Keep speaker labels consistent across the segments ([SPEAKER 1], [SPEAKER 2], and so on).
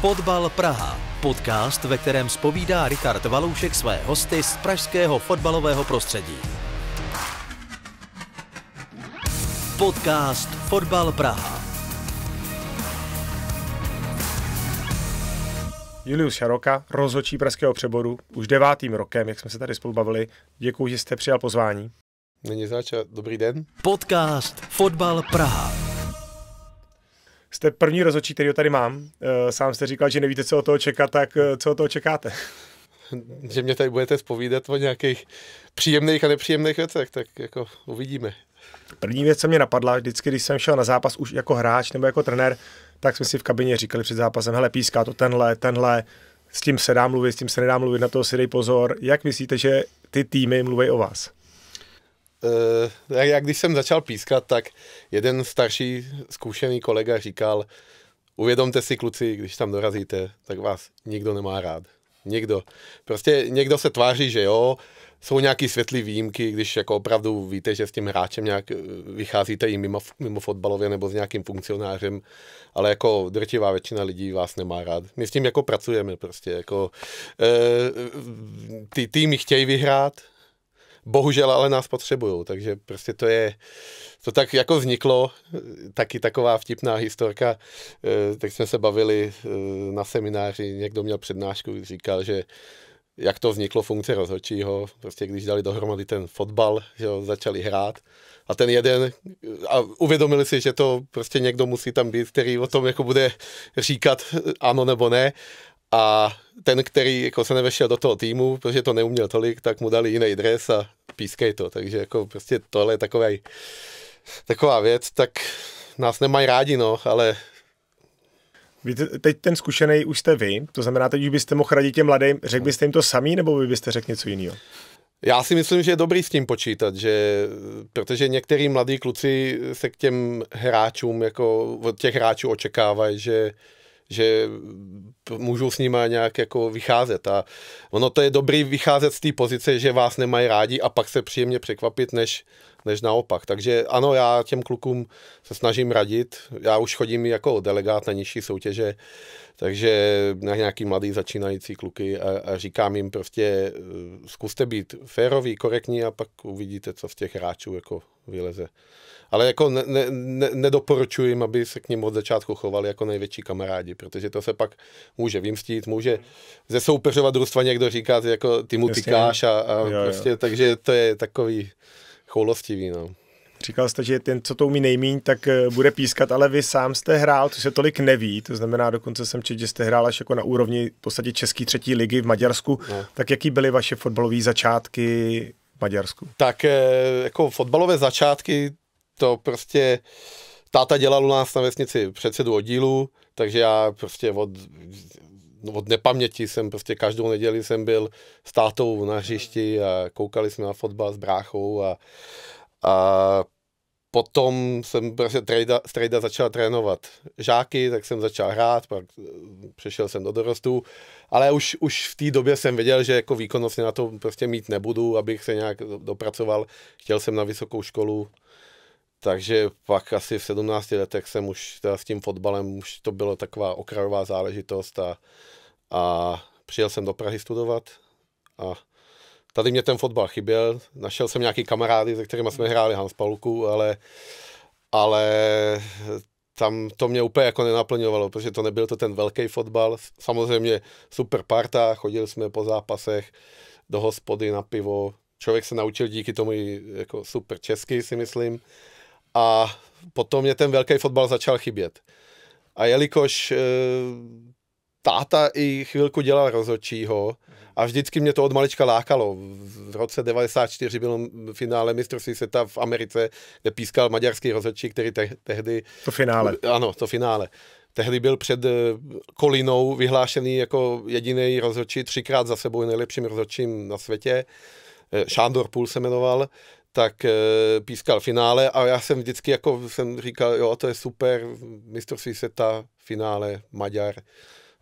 [SPEAKER 1] Fotbal Praha. Podcast, ve kterém spovídá Richard Valoušek své hosty z pražského fotbalového prostředí.
[SPEAKER 2] Podcast Fotbal Praha. Julius Šaroka, rozhodčí pražského přeboru, už devátým rokem, jak jsme se tady spolu bavili. Děkuji, že jste přijal pozvání. Není zač, dobrý den. Podcast Fotbal Praha jste první rozhodčí, který ho tady mám. Eh, sám jste říkal, že nevíte, co od toho čekat, tak eh, co od toho čekáte?
[SPEAKER 1] Že mě tady budete zpovídat o nějakých příjemných a nepříjemných věcech, tak jako uvidíme.
[SPEAKER 2] První věc, co mě napadla, vždycky, když jsem šel na zápas už jako hráč nebo jako trenér, tak jsme si v kabině říkali před zápasem, hele, píská to tenhle, tenhle, s tím se dá mluvit, s tím se nedá mluvit, na to si dej pozor. Jak myslíte, že ty týmy mluví o vás?
[SPEAKER 1] Uh, já když jsem začal pískat, tak jeden starší zkušený kolega říkal, uvědomte si kluci, když tam dorazíte, tak vás nikdo nemá rád. Někdo. Prostě někdo se tváří, že jo, jsou nějaký světlý výjimky, když jako opravdu víte, že s tím hráčem nějak eh, vycházíte i mimo, mimo fotbalově nebo s nějakým funkcionářem, ale jako drtivá většina lidí vás nemá rád. My s tím jako pracujeme prostě, jako e, eh, ty týmy chtějí vyhrát, bohužel ale nás potřebují, takže prostě to je, to tak jako vzniklo, taky taková vtipná historka, eh, tak jsme se bavili eh, na semináři, někdo měl přednášku, říkal, že jak to vzniklo funkce rozhodčího, prostě když dali dohromady ten fotbal, že ho začali hrát a ten jeden, a uvědomili si, že to prostě někdo musí tam být, který o tom jako bude říkat eh, ano nebo ne a ten, který jako se nevešel do toho týmu, protože to neuměl tolik, tak mu dali jiný dres a pískej to. Takže jako prostě tohle je takový, taková věc, tak nás nemají rádi, no, ale
[SPEAKER 2] vy teď ten zkušený už jste vy, to znamená, teď už byste mohl radit těm mladým, řekl byste jim to samý, nebo vy byste řekl něco jiného?
[SPEAKER 1] Já si myslím, že je dobrý s tím počítat, že, protože některý mladí kluci se k těm hráčům, jako od těch hráčů očekávají, že že můžou s nima nějak jako vycházet a ono to je dobrý vycházet z té pozice, že vás nemají rádi a pak se příjemně překvapit, než, než naopak. Takže ano, já těm klukům se snažím radit, já už chodím jako delegát na nižší soutěže, takže na nějaký mladý začínající kluky a, a říkám jim prostě e, zkuste být féroví, korektní a pak uvidíte, co z těch hráčů jako vyleze ale jako ne, ne, ne, nedoporučuji jim, aby se k ním od začátku chovali jako největší kamarádi, protože to se pak může vymstít, může ze soupeřova družstva někdo říkat, jako ty mu tykáš a, a jo, prostě, jo. takže to je takový choulostivý, no.
[SPEAKER 2] Říkal jste, že ten, co to umí nejmíň, tak eh, bude pískat, ale vy sám jste hrál, to se tolik neví, to znamená dokonce jsem četl, že jste hrál až jako na úrovni v podstatě České třetí ligy v Maďarsku, no. tak jaký byly vaše fotbalové začátky v Maďarsku?
[SPEAKER 1] Tak eh, jako fotbalové začátky, to prostě... Táta dělal u nás na vesnici předsedu oddílu, takže já prostě od, od nepaměti jsem prostě každou neděli jsem byl s tátou na hřišti a koukali jsme na fotbal s bráchou a, a potom jsem prostě trejda, trejda začal trénovat žáky, tak jsem začal hrát, pak eh, přešel jsem do dorostu, ale už, už v té době jsem věděl, že jako výkonnostně na to prostě mít nebudu, abych se nějak dopracoval. Chtěl jsem na vysokou školu, takže pak asi v 17 letech jsem už teda s tím fotbalem, už to bylo taková okrajová záležitost a, a přijel jsem do Prahy studovat a tady mě ten fotbal chyběl. Našel jsem nějaký kamarády, se kterými jsme hráli Hans Paluku, ale, ale tam to mě úplně jako nenaplňovalo, protože to nebyl to ten velký fotbal. Samozřejmě super parta, chodili jsme po zápasech do hospody na pivo. Člověk se naučil díky tomu jako super česky, si myslím. A potom mě ten velký fotbal začal chybět. A jelikož e, táta i chvilku dělal rozhodčího a vždycky mě to od malička lákalo. V roce 94 byl finále mistrovství světa v Americe, kde pískal maďarský rozhodčí, který te- tehdy... To finále. Ano, to finále. Tehdy byl před eh, Kolinou vyhlášený jako jediný rozhodčí, třikrát za sebou nejlepším rozhodčím na světě. Eh, Šándor Půl se jmenoval tak eh, pískal finále a já jsem vždycky jako jsem říkal, jo, to je super, mistrovství světa, finále, Maďar.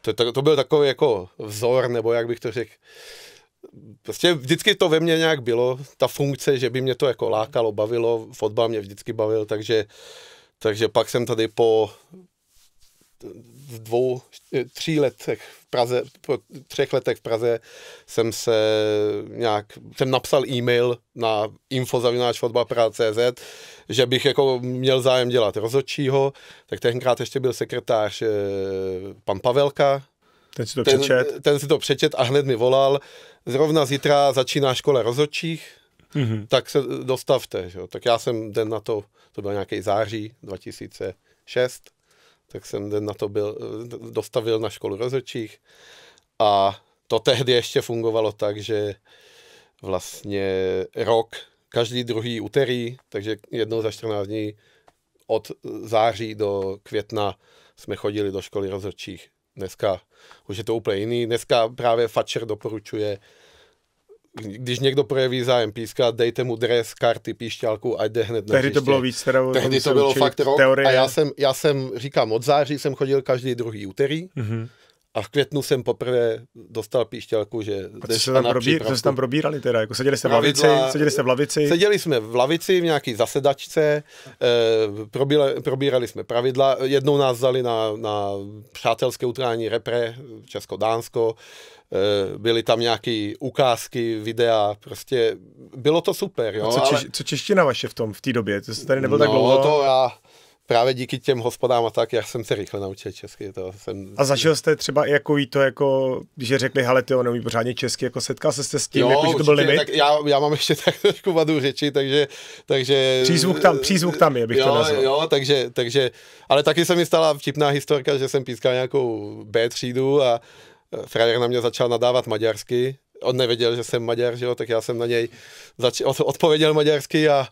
[SPEAKER 1] To, to, to byl takový jako vzor, nebo jak bych to řekl. Prostě vždycky to ve mně nějak bylo, ta funkce, že by mě to jako lákalo, bavilo, fotbal mě vždycky bavil, takže, takže pak jsem tady po v dvou, eh, tří letech v Praze, po třech letech v Praze jsem se nějak, jsem napsal e-mail na info.fotbalpra.cz, že bych jako měl zájem dělat rozhodčího, tak tenkrát ještě byl sekretář eh, pan Pavelka,
[SPEAKER 2] ten si to ten, přečet.
[SPEAKER 1] Ten si to přečet a hned mi volal, zrovna zítra začíná škola rozhodčích, mm-hmm. tak se dostavte. Že? Tak já jsem den na to, to byl nějaký září 2006, tak jsem den na to byl, dostavil na školu rozhodčích a to tehdy ještě fungovalo tak, že vlastně rok, každý druhý úterý, takže jednou za 14 dní od září do května jsme chodili do školy rozhodčích. Dneska už je to úplně jiný. Dneska právě Fatscher doporučuje když někdo projeví zájem píská, dejte mu dres, karty, píšťálku, ať jde hned na Tehdy to bylo víc, teda Tehdy to bylo fakt rok teorie. a já jsem, já jsem, říkám, od září jsem chodil každý druhý úterý, mm-hmm. A v květnu jsem poprvé dostal píšťalku, že a co se tam, probí, co se tam probírali teda? Jako seděli, jste v lavici, Pravidla, seděli jste v lavici? Seděli jsme v lavici, v nějaký zasedačce, eh, probírali, probírali jsme pravidla. Jednou nás vzali na, na přátelské utrání repre Česko-Dánsko, eh, byly tam nějaké ukázky, videa, prostě bylo to super. Jo, co, ale...
[SPEAKER 2] co čeština vaše v tom v té době? To jste tady nebyl no, tak dlouho? to
[SPEAKER 1] já právě díky těm hospodám a tak, já jsem se rychle naučil česky. To jsem... A zažil
[SPEAKER 2] jste třeba jako to, jako, že řekli, hele, ty on pořádně česky, jako setkal jste se s tím, jo, jako, že určitě, to byl limit? Tak
[SPEAKER 1] já, já, mám ještě tak trošku vadu řeči, takže... takže... Přízvuk, tam,
[SPEAKER 2] přízvuk tam je, bych jo, to nazval. Jo,
[SPEAKER 1] takže, takže, ale taky se mi stala vtipná historka, že jsem pískal nějakou B třídu a eh, frajer na mě začal nadávat maďarsky, on nevěděl, že jsem Maďar, že jo, tak já jsem na něj zač- odpověděl maďarsky a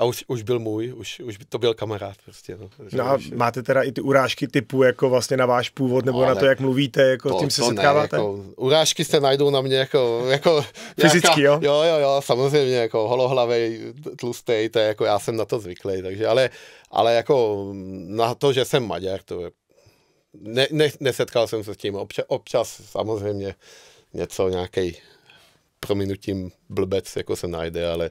[SPEAKER 1] a už, už byl můj, už, už to byl kamarád prostě. No,
[SPEAKER 2] no a už, máte teda i ty urážky typu jako vlastně na váš původ nebo no, na to, jak mluvíte, jako to, s tím se setkáváte? Ne, jako, urážky
[SPEAKER 1] se najdou na mě jako... jako Fyzicky, nějaká, jo? Jo, jo, jo, samozřejmě, jako holohlavej, tlustej, to je jako já jsem na to zvyklý, takže, ale, ale jako na to, že jsem Maďar, to je, ne, ne, nesetkal jsem se s tím, občas, občas samozřejmě něco, nějaký prominutím blbec, jako se najde, ale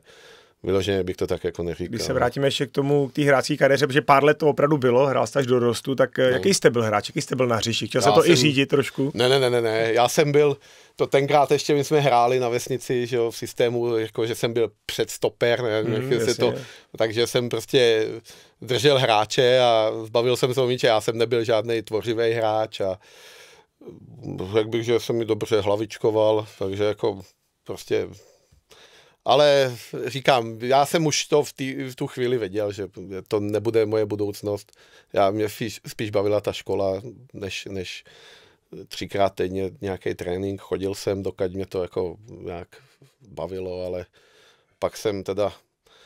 [SPEAKER 1] Vyloženě bych to tak jako neříkal. Když se vrátíme
[SPEAKER 2] ještě k tomu, k té hráčské kariéře, protože pár let to opravdu bylo, hrál jste až do dorostu, tak eh, no. jaký jste byl hráč, jaký jste byl na hřiši? Chtěl se to jsem... i řídit
[SPEAKER 1] trošku? Ne, ne, ne, ne, ne, já jsem byl, to tenkrát ještě my jsme hráli na vesnici, že jo, v systému, jako že jsem byl stoper, ne, mm, jasně, to, je. takže jsem prostě držel hráče a zbavil jsem se míče, já jsem nebyl žádný tvořivý hráč a řekl eh, bych, že jsem mi dobře hlavičkoval, takže jako prostě ale říkám, já jsem už to v, tý, v tu chvíli věděl, že to nebude moje budoucnost. Já mě spíš, spíš bavila ta škola, než, než třikrát týdně nějaký trénink. Chodil jsem, dokud mě to jako nějak bavilo, ale pak jsem teda...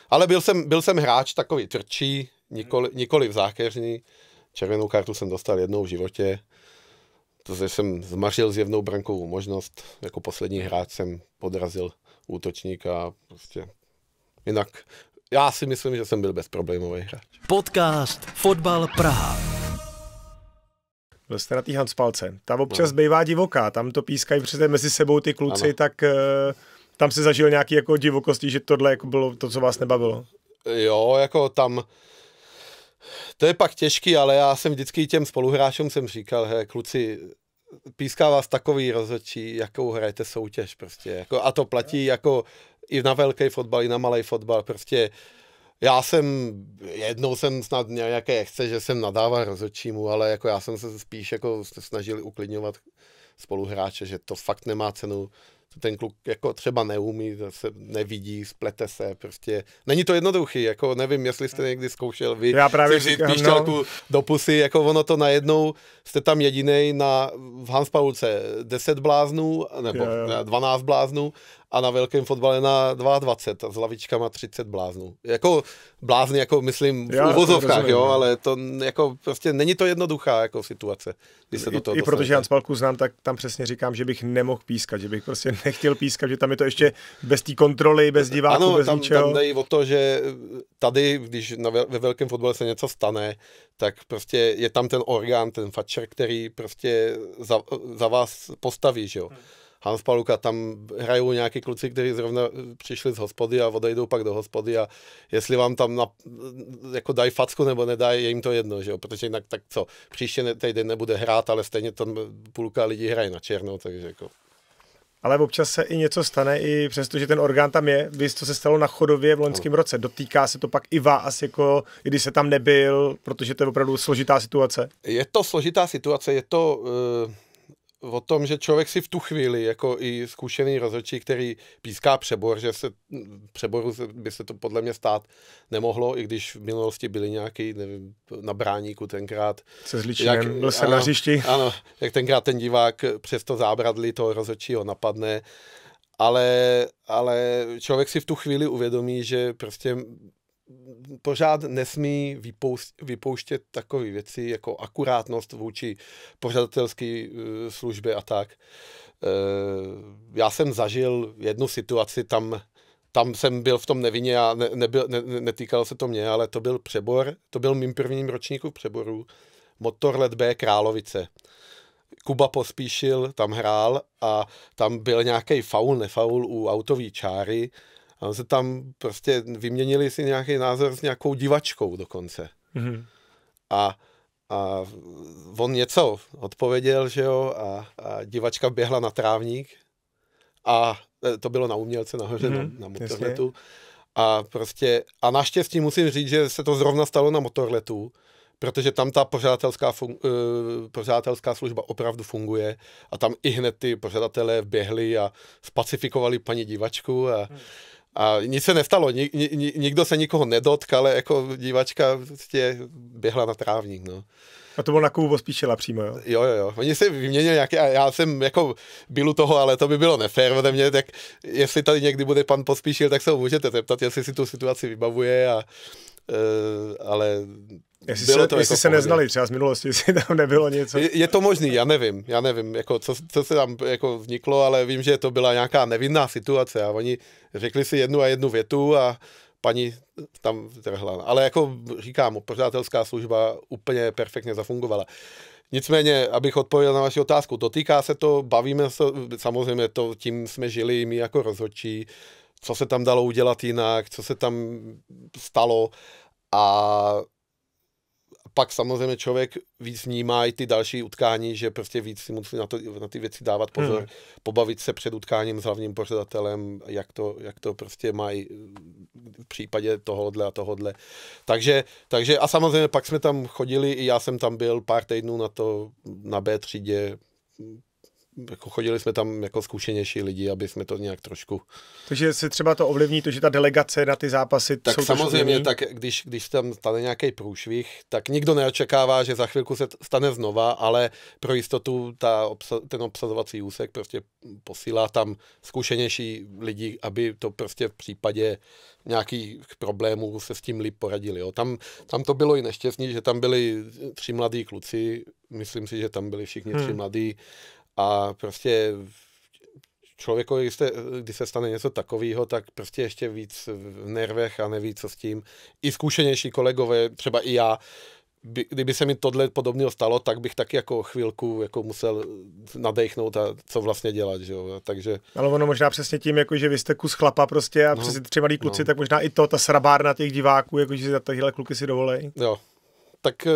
[SPEAKER 1] Ale byl jsem, byl jsem hráč takový trčí, nikoli, nikoli v zákeřní. Červenou kartu jsem dostal jednou v životě. To jsem zmařil zjevnou brankovou možnost. Jako poslední hráč jsem podrazil útočníka. Prostě. Jinak já si myslím, že jsem byl bezproblémový hráč.
[SPEAKER 2] Podcast Fotbal Praha. Byl jste na té Hanspalce. Ta občas no. bývá divoká, tam to pískají přece mezi sebou ty kluci, ano. tak eh, tam se zažil nějaký jako divokosti, že tohle jako bylo to, co vás nebavilo.
[SPEAKER 1] Jo, jako tam, to je pak těžký, ale já jsem vždycky těm spoluhráčům jsem říkal, he, kluci, píská vás takový rozhodčí, jakou hrajete soutěž prostě. Jako, a to platí jako i na velký fotbal, i na malý fotbal. Prostě já jsem, jednou jsem snad měl nějaké chce, že jsem nadával rozhodčímu, ale jako já jsem se spíš jako snažil uklidňovat spoluhráče, že to fakt nemá cenu ten kluk jako třeba neumí, se nevidí, splete se, prostě. Není to jednoduchý, jako nevím, jestli jste někdy zkoušel vy Já právě si říkám, no. do pusy, jako ono to najednou, jste tam jediný na v Paulce 10 bláznů, nebo jo, jo. 12 bláznů a na velkém fotbale na 22 a s lavičkama 30 bláznů. Jako blázny, jako myslím v Já, uvozovkách, rozumím, jo, no. ale to jako prostě není to jednoduchá jako situace. Když se do toho I, protože Jan
[SPEAKER 2] Spalku znám, tak tam přesně říkám, že bych nemohl pískat, že bych prostě nechtěl pískat, že tam je to ještě bez té kontroly, bez diváků, ano, bez tam, ničeho. Ano, tam
[SPEAKER 1] jde o to, že eh, tady, když na, ve velkém fotbale se něco stane, tak prostě je tam ten orgán, ten fačer, který prostě za, za vás postaví, že jo. Hmm Hans Paluka tam hrajou nějaký kluci, kteří zrovna eh, přišli z hospody a odejdou pak do hospody a jestli vám tam na, jako dají facku nebo nedají, je jim to jedno, že jo? protože jinak tak co, příště ne, týden nebude hrát, ale stejně tam půlka lidí hraje na černo, takže jako
[SPEAKER 2] ale občas se i něco stane, i přesto, že ten orgán tam je. víš, co se stalo na chodově v loňském roce. Dotýká se to pak i vás, jako i když se tam nebyl, protože to je opravdu složitá situace.
[SPEAKER 1] Je to složitá situace, je to... Uh o tom, že člověk si v tu chvíli, jako i zkušený rozhodčí, který píská přebor, že se přeboru by se to podle mě stát nemohlo, i když v minulosti byli nějaký, nevím, na bráníku tenkrát. Se zličí, jak, byl se na hřišti. Ano, jak tenkrát ten divák přes to zábradlí toho rozhodčího napadne, ale, ale člověk si v tu chvíli uvědomí, že prostě pořád nesmí vypouštět, vypouštět takové věci jako akurátnost vůči pořadatelské eh, službě a tak. Eh, já jsem zažil jednu situaci, tam, tam jsem byl v tom nevině a ne, nebyl, ne, netýkalo se to mě, ale to byl přebor, to byl mým prvním ročníku přeboru, Motorlet B Královice. Kuba pospíšil, tam hrál a tam byl nějaký faul, nefaul u autové čáry On se tam prostě vyměnili si nějaký názor s nějakou divačkou dokonce. Mm-hmm. A, a on něco odpověděl, že jo, a, a divačka běhla na trávník a e, to bylo na umělce nahoře mm-hmm. na, na motorletu. A prostě, a naštěstí musím říct, že se to zrovna stalo na motorletu, protože tam ta pořádatelská, fun, e, pořádatelská služba opravdu funguje a tam i hned ty pořadatelé běhli a spacifikovali paní divačku a, hmm a nic se nestalo, ni, ni, nikdo se nikoho nedotkal, ale jako divačka prostě běhla na trávník, no.
[SPEAKER 2] A to bylo na kouvo spíšela přímo, jo?
[SPEAKER 1] Jo, jo, jo. Oni se vyměnili nějaké, a já jsem jako byl u toho, ale to by bylo nefér ode mě, tak jestli tady někdy bude pan pospíšil, tak se ho můžete zeptat, jestli si tu situaci vybavuje a, e, ale Jestli, bylo se, to jestli jako se neznali,
[SPEAKER 2] třeba z minulosti, jestli tam nebylo něco. Je,
[SPEAKER 1] je to možný, já nevím, já nevím, jako co, co se tam jako vzniklo, ale vím, že to byla nějaká nevinná situace a oni řekli si jednu a jednu větu a paní tam trhla. Ale jako říkám, pořádatelská služba úplně perfektně zafungovala. Nicméně, abych odpověděl na vaši otázku, dotýká se to, bavíme se, samozřejmě to, tím jsme žili my jako rozhodčí, co se tam dalo udělat jinak, co se tam stalo a pak samozřejmě člověk víc vnímá i ty další utkání, že prostě víc si musí na, to, na ty věci dávat pozor, hmm. pobavit se před utkáním s hlavním pořadatelem, jak to, jak to prostě mají v případě tohohle a tohohle. Takže, takže a samozřejmě pak jsme tam chodili, i já jsem tam byl pár týdnů na to na B třídě, jako chodili jsme tam jako zkušenější lidi, aby jsme to nějak trošku...
[SPEAKER 2] Takže se třeba to ovlivní, to, že ta delegace na ty zápasy Tak jsou samozřejmě, tak
[SPEAKER 1] když, když tam stane nějaký průšvih, tak nikdo neočekává, že za chvilku se stane znova, ale pro jistotu ta obsa, ten obsazovací úsek prostě posílá tam zkušenější lidi, aby to prostě v případě nějakých problémů se s tím líp poradili. Jo. Tam, tam to bylo i neštěstí, že tam byli tři mladí kluci, myslím si, že tam byli všichni tři hmm. mladí a prostě člověku, když, se, když se stane něco takového, tak prostě ještě víc v nervech a neví, co s tím. I zkušenější kolegové, třeba i já, by, kdyby se mi tohle podobného stalo, tak bych taky jako chvilku jako musel nadechnout a co vlastně dělat, že jo, takže...
[SPEAKER 2] Ale ono možná přesně tím, jako že vy jste kus chlapa prostě a no, přesně tři malí kluci, no. tak možná i to, ta srabárna těch diváků, jako že si tyhle kluky si dovolej.
[SPEAKER 1] Jo, tak eh,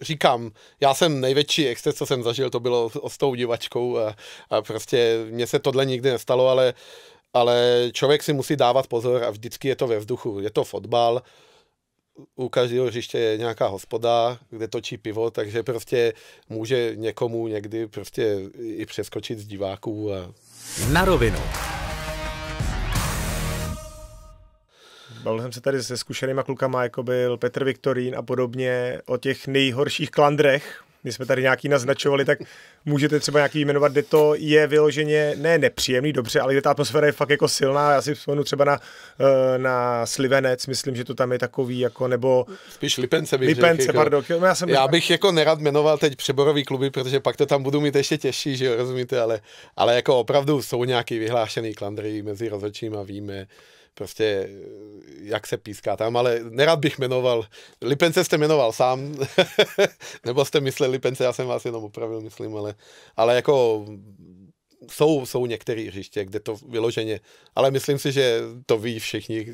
[SPEAKER 1] říkám, já jsem největší exces, co jsem zažil, to bylo s tou divačkou a, a prostě mně se tohle nikdy nestalo, ale, ale člověk si musí dávat pozor a vždycky je to ve vzduchu. Je to fotbal, u každého hřiště je nějaká hospoda, kde točí pivo, takže prostě může někomu někdy prostě
[SPEAKER 2] i přeskočit z diváků. A... Na rovinu. Bavil jsem se tady se zkušenýma klukama, jako byl Petr Viktorín a podobně, o těch nejhorších klandrech, my jsme tady nějaký naznačovali, tak můžete třeba nějaký jmenovat, kde to je vyloženě ne nepříjemný, dobře, ale kde ta atmosféra je fakt jako silná. Já si vzpomenu třeba na, eh, na Slivenec, myslím, že to tam je takový, jako nebo... Spíš Lipence bych Lipence, řekl, jako. pardon. Jako, já, jsem já bych jako nerad jmenoval teď
[SPEAKER 1] přeborový kluby, protože
[SPEAKER 2] pak to tam budu mít ještě
[SPEAKER 1] těžší, že jo, rozumíte, ale, ale jako opravdu jsou nějaký vyhlášený klandry mezi rozhodčím a víme, prostě jak se píská tam, ale nerad bych jmenoval, Lipence jste jmenoval sám, nebo jste mysleli Lipence, já jsem vás jenom opravil, myslím, ale, ale jako jsou, jsou některé hřiště, kde to vyloženě, ale myslím si, že to ví všichni,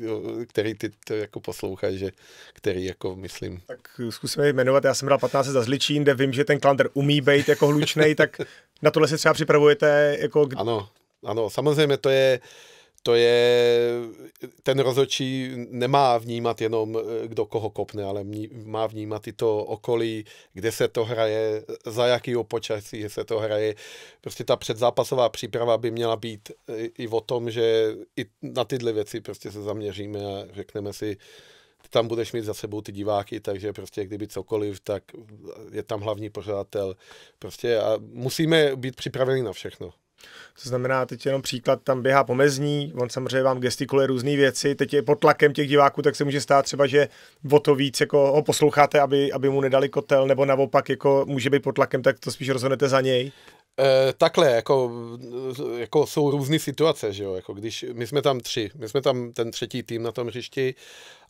[SPEAKER 1] který ty to jako poslouchají, že který jako myslím. Tak
[SPEAKER 2] zkusíme jmenovat, já jsem hrál 15 za Zličín, kde vím, že ten klander umí být jako hlučný, tak na tohle se třeba připravujete jako... Ano, ano, samozřejmě to je, uh, to je,
[SPEAKER 1] ten rozhodčí nemá vnímat jenom, eh, kdo koho kopne, ale má vnímat i to okolí, kde se to hraje, za jaký počasí se to hraje. Prostě ta předzápasová příprava by měla být eh, i o tom, že i na tyhle věci prostě se zaměříme a řekneme si, ty tam budeš mít za sebou ty diváky, takže prostě kdyby cokoliv, tak je tam hlavní pořadatel. Prostě a musíme být připraveni na všechno.
[SPEAKER 2] To znamená, teď jenom příklad, tam běhá pomezní, on samozřejmě vám gestikuluje různé věci, teď je pod tlakem těch diváků, tak se může stát třeba, že o to víc jako ho posloucháte, aby, aby mu nedali kotel, nebo naopak jako může být pod tlakem, tak to spíš rozhodnete za něj. E, takhle, jako, jako jsou různé situace, že jo, jako když, my jsme tam tři,
[SPEAKER 1] my jsme tam ten třetí tým na tom hřišti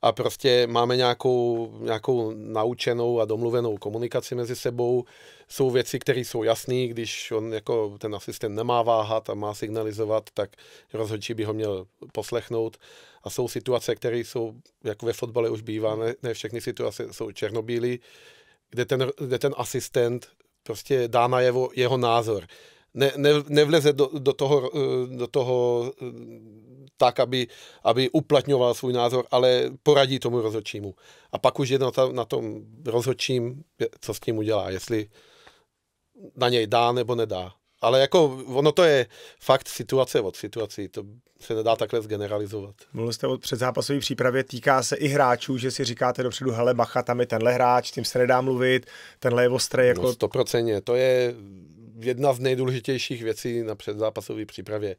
[SPEAKER 1] a prostě máme nějakou, nějakou naučenou a domluvenou komunikaci mezi sebou, jsou věci, které jsou jasné, když on jako ten asistent nemá váhat a má signalizovat, tak rozhodčí by ho měl poslechnout a jsou situace, které jsou, jako ve fotbale už bývá, ne, ne všechny situace jsou černobílé, kde ten, kde ten asistent prostě dá na jeho, jeho názor. Ne, ne, nevleze do, do, toho, eh, do toho eh, tak, aby, aby uplatňoval svůj názor, ale poradí tomu rozhodčímu. A pak už je na, ta, na tom rozhodčím, co s tím udělá, jestli na něj dá nebo nedá. Ale jako ono to je fakt situace od situací, to se nedá takhle
[SPEAKER 2] zgeneralizovat. Mluvil jste o předzápasové přípravě, týká se i hráčů, že si říkáte dopředu, hele bacha, tam je tenhle hráč, tím se nedá mluvit, tenhle je ostrý. Jako... No
[SPEAKER 1] stoprocentně, to je jedna z nejdůležitějších věcí na předzápasové přípravě.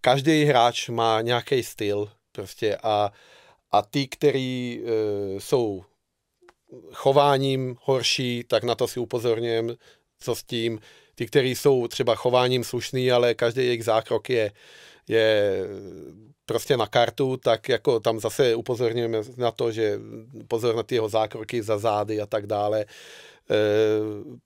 [SPEAKER 1] Každý hráč má nějaký styl prostě a, a ty, který e, jsou chováním horší, tak na to si upozorněm, co s tím Ti, kteří jsou třeba chováním slušný, ale každý jejich zákrok je, je prostě na kartu, tak jako tam zase upozorňujeme na to, že pozor na ty jeho zákroky za zády a tak dále. E,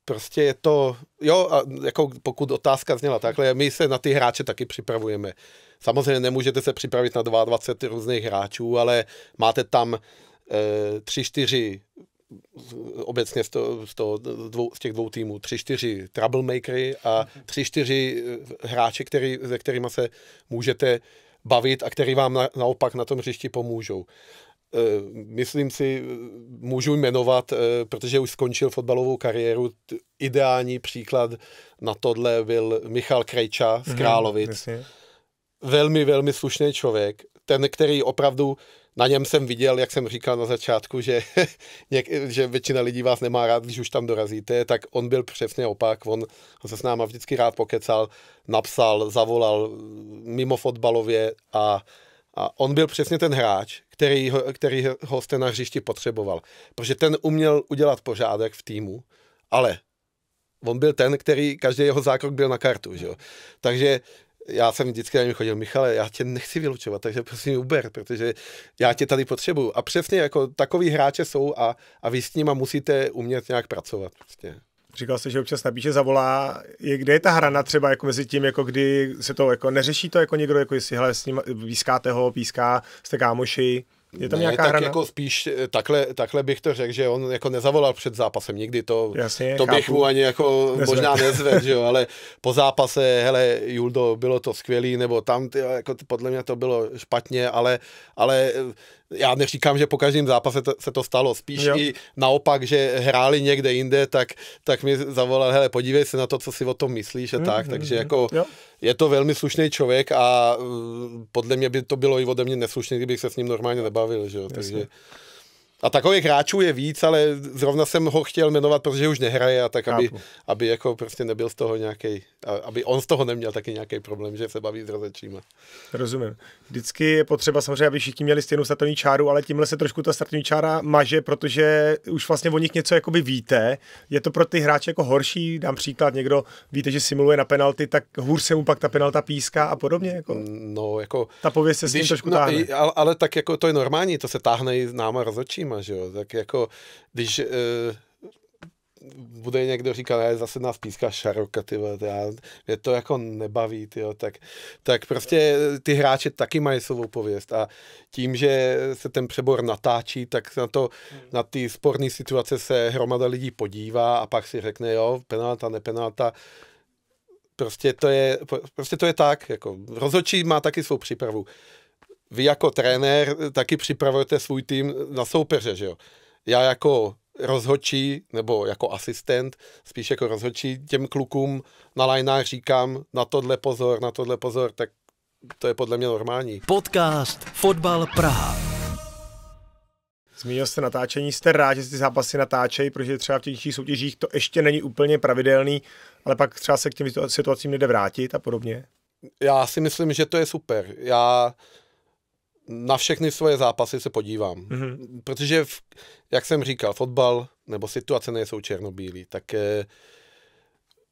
[SPEAKER 1] prostě je to, jo, a jako pokud otázka zněla takhle, my se na ty hráče taky připravujeme. Samozřejmě nemůžete se připravit na 22 různých hráčů, ale máte tam e, tři, čtyři obecně z, to, z, to, dvou, z těch dvou týmů. Tři, čtyři troublemakery a mhm. tři, čtyři eh, hráči, který, se kterými se můžete bavit a který vám na, naopak na tom hřišti pomůžou. Eh, myslím si, eh, můžu jmenovat, protože už skončil fotbalovou kariéru, ideální příklad na tohle byl Michal Krejča z mhm, Královic. Mm, velmi, velmi slušný člověk, ten, který opravdu na něm jsem viděl, jak jsem říkal na začátku, že, něk, že většina lidí vás nemá rád, když už tam dorazíte, tak on byl přesně opak, on se s náma vždycky rád pokecal, napsal, zavolal mm, mimo fotbalově a, a on byl přesně ten hráč, který který ho jste na hřišti potřeboval, protože ten uměl udělat pořádek v týmu, ale on byl ten, který, každý jeho zákrok byl na kartu, že jo? Takže já jsem vždycky na něj chodil, Michale, já tě nechci vylučovat, takže prosím uber, protože já tě tady potřebuju. A přesně jako takový hráče jsou
[SPEAKER 2] a, a vy s nima musíte umět nějak pracovat. Prostě. Říkal jste, že občas napíše, zavolá. Je, kde je ta hrana třeba jako mezi tím, jako kdy se to jako neřeší to jako někdo, jako jestli hele, s ním pískáte ho, píská, jste kámoši? Je tam ne, nějaká tak hrana?
[SPEAKER 1] jako spíš eh, takhle, takhle bych to řekl, že on jako nezavolal před zápasem nikdy, to, Jasně, to bych mu ani jako nezved. možná nezvedl, že jo, ale po zápase, hele, Juldo, bylo to skvělý, nebo tam, tyjo, jako podle mě to bylo špatně, ale, ale eh, já neříkám, že po každém zápase to, se to stalo, spíš jo. i naopak, že hráli někde jinde, tak, tak mi zavolal, hele, podívej se na to, co si o tom myslíš a tak, mm, takže mhm, jako jo. je to velmi slušný člověk a mm, podle mě by to bylo i ode mě neslušný, kdybych se s ním normálně nebavil, že jo, Jasně. takže... A takových hráčů je víc, ale zrovna jsem ho chtěl jmenovat, protože už nehraje a tak, aby, aby jako prostě nebyl z toho nějaký, aby on z toho neměl taky nějaký problém, že se baví s rozečíma.
[SPEAKER 2] Rozumím. Vždycky je potřeba samozřejmě, aby všichni měli stejnou startovní čáru, ale tímhle se trošku ta startovní čára maže, protože už vlastně o nich něco jakoby víte. Je to pro ty hráče jako horší, dám příklad, někdo víte, že simuluje na penalty, tak hůř se mu pak ta penalta píská a podobně. Jako. Mm, no, jako, ta pověst se s ním trošku no, táhne.
[SPEAKER 1] Ale, ale, tak jako to je normální, to se táhne i s náma rozhodčíma firma, že jo, tak jako, když e, bude někdo říkat, je zase nás píská šaroka, ty já, mě to jako nebaví, ty tak, tak prostě ty hráče taky mají svou pověst a tím, že se ten přebor natáčí, tak na to, hmm. na ty sporné situace se hromada lidí podívá a pak si řekne, jo, penalta, nepenalta, prostě to je, prostě to je tak, jako rozhodčí má taky svou přípravu vy jako trenér taky připravujete svůj tým na soupeře, že jo? Já jako rozhodčí nebo jako asistent, spíš jako rozhodčí těm klukům na lineách říkám na tohle pozor, na tohle pozor, tak to je podle mě normální.
[SPEAKER 2] Podcast Fotbal Praha. Zmínil jste natáčení, jste rád, že ty zápasy natáčejí, protože třeba v těch soutěžích to ještě není úplně pravidelný, ale pak třeba se k těm situacím jde vrátit a podobně.
[SPEAKER 1] Já si myslím, že to je super. Já na všechny svoje zápasy se podívám. Mm-hmm. Protože, v, jak jsem říkal, fotbal nebo situace nejsou černobílí, tak e,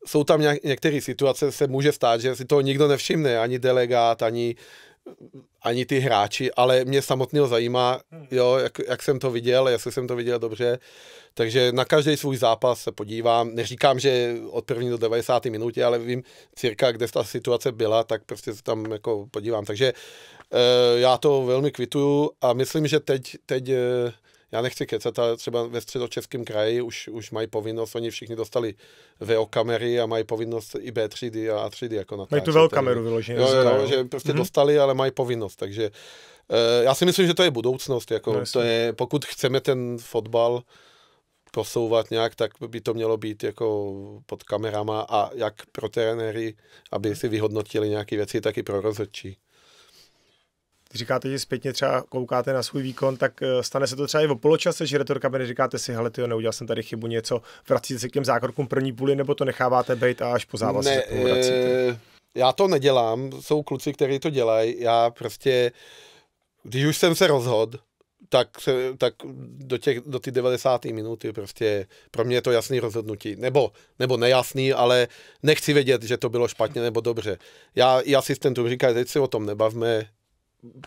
[SPEAKER 1] jsou tam nějak, některé situace, se může stát, že si toho nikdo nevšimne, ani delegát, ani ani ty hráči, ale mě samotného zajímá, hmm. jo, jak, jak jsem to viděl, jestli jsem to viděl dobře. Takže na každý svůj zápas se podívám. Neříkám, že od první do 90. minutě, ale vím cirka, kde ta situace byla, tak prostě se tam jako podívám. Takže e, já to velmi kvituju a myslím, že teď, teď e, já nechci kecat, ale třeba ve středočeském kraji už, už mají povinnost, oni všichni dostali VO kamery a mají povinnost i B třídy a A třídy jako natáčet. Mají tu VO kameru vyloženě. Jo, jo, že prostě mm-hmm. dostali, ale mají povinnost, takže e, já si myslím, že to je budoucnost, jako no, to je, pokud chceme ten fotbal, posouvat nějak, tak by to mělo být jako pod kamerama a jak pro trenéry, aby mhm. si vyhodnotili nějaké věci, tak i pro rozhodčí
[SPEAKER 2] když říkáte, že zpětně třeba koukáte na svůj výkon, tak eh, stane se to třeba i o poločase, že retorka kabiny říkáte si, hele, tyjo, neudělal jsem tady chybu něco, vracíte se k těm zákrokům první půli, nebo to necháváte být a až po závazku ne, se eh,
[SPEAKER 1] Já to nedělám, jsou kluci, kteří to dělají, já prostě, když už jsem se rozhodl, tak, tak do, těch, do ty 90. minuty prostě pro mě je to jasný rozhodnutí. Nebo, nebo nejasný, ale nechci vědět, že to bylo špatně nebo dobře. Já, i asistentům říkají, teď si o tom nebavme,